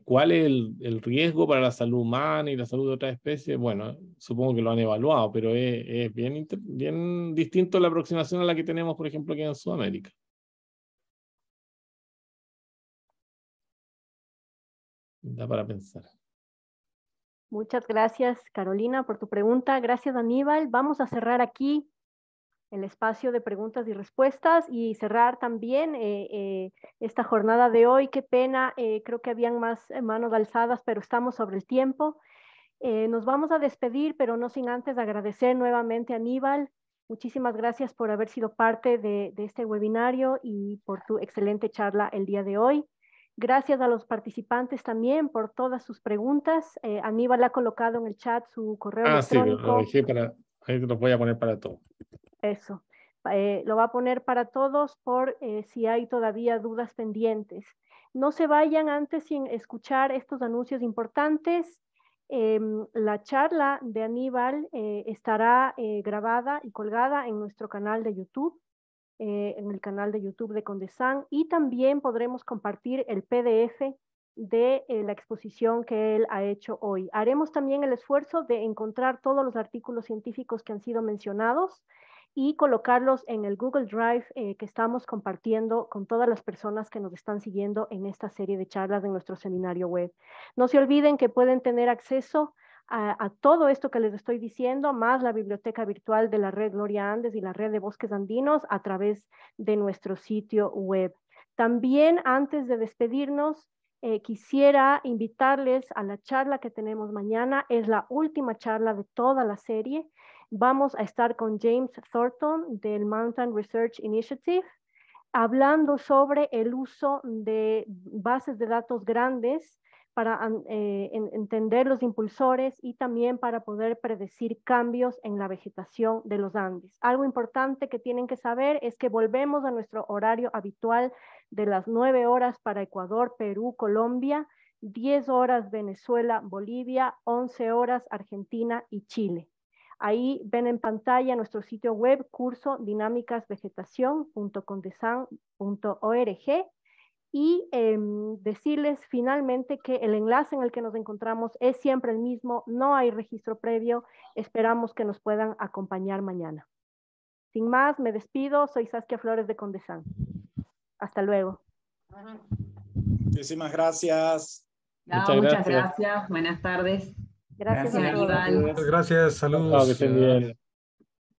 ¿Cuál es el, riesgo para la salud humana y la salud de otras especies? Bueno, supongo que lo han evaluado, pero es, es bien, bien distinto la aproximación a la que tenemos, por ejemplo, aquí en Sudamérica. Da para pensar. Muchas gracias, Carolina, por tu pregunta. Gracias, Aníbal. Vamos a cerrar aquí el espacio de preguntas y respuestas y cerrar también eh, eh, esta jornada de hoy. Qué pena, eh, creo que habían más manos alzadas, pero estamos sobre el tiempo. nos vamos a despedir, pero no sin antes agradecer nuevamente a Aníbal. Muchísimas gracias por haber sido parte de, de este webinario y por tu excelente charla el día de hoy. Gracias a los participantes también por todas sus preguntas. Eh, Aníbal ha colocado en el chat su correo ah, Sí, lo para, ahí lo voy a poner para todos. Eso. Eh, lo va a poner para todos por eh, si hay todavía dudas pendientes. No se vayan antes sin escuchar estos anuncios importantes. Em, la charla de Aníbal estará grabada y colgada en nuestro canal de YouTube. Eh, en el canal de YouTube de Condesan y también podremos compartir el PDF de eh, la exposición que él ha hecho hoy. Haremos también el esfuerzo de encontrar todos los artículos científicos que han sido mencionados y colocarlos en el Google Drive eh, que estamos compartiendo con todas las personas que nos están siguiendo en esta serie de charlas de nuestro seminario web. No se olviden que pueden tener acceso a, todo esto que les estoy diciendo, más la biblioteca virtual de la red Gloria Andes y la red de bosques andinos a través de nuestro sitio web. También antes de despedirnos, eh, quisiera invitarles a la charla que tenemos mañana. Es la última charla de toda la serie. Vamos a estar con James Thornton del Mountain Research Initiative hablando sobre el uso de bases de datos grandes para eh, entender los impulsores y también para poder predecir cambios en la vegetación de los Andes. Algo importante que tienen que saber es que volvemos a nuestro horario habitual de las 9 horas para Ecuador, Perú, Colombia, 10 horas Venezuela, Bolivia, 11 horas Argentina y Chile. Ahí ven en pantalla nuestro sitio web curso dinámicasvegetación.condesan.org y em, decirles finalmente que el enlace en el que nos encontramos es siempre el mismo, no hay registro previo, esperamos que nos puedan acompañar mañana. Sin más, me despido, soy Saskia Flores de Condesán. Hasta luego. Muchísimas gracias. muchas, gracias. buenas tardes. Gracias, Gracias, saludos.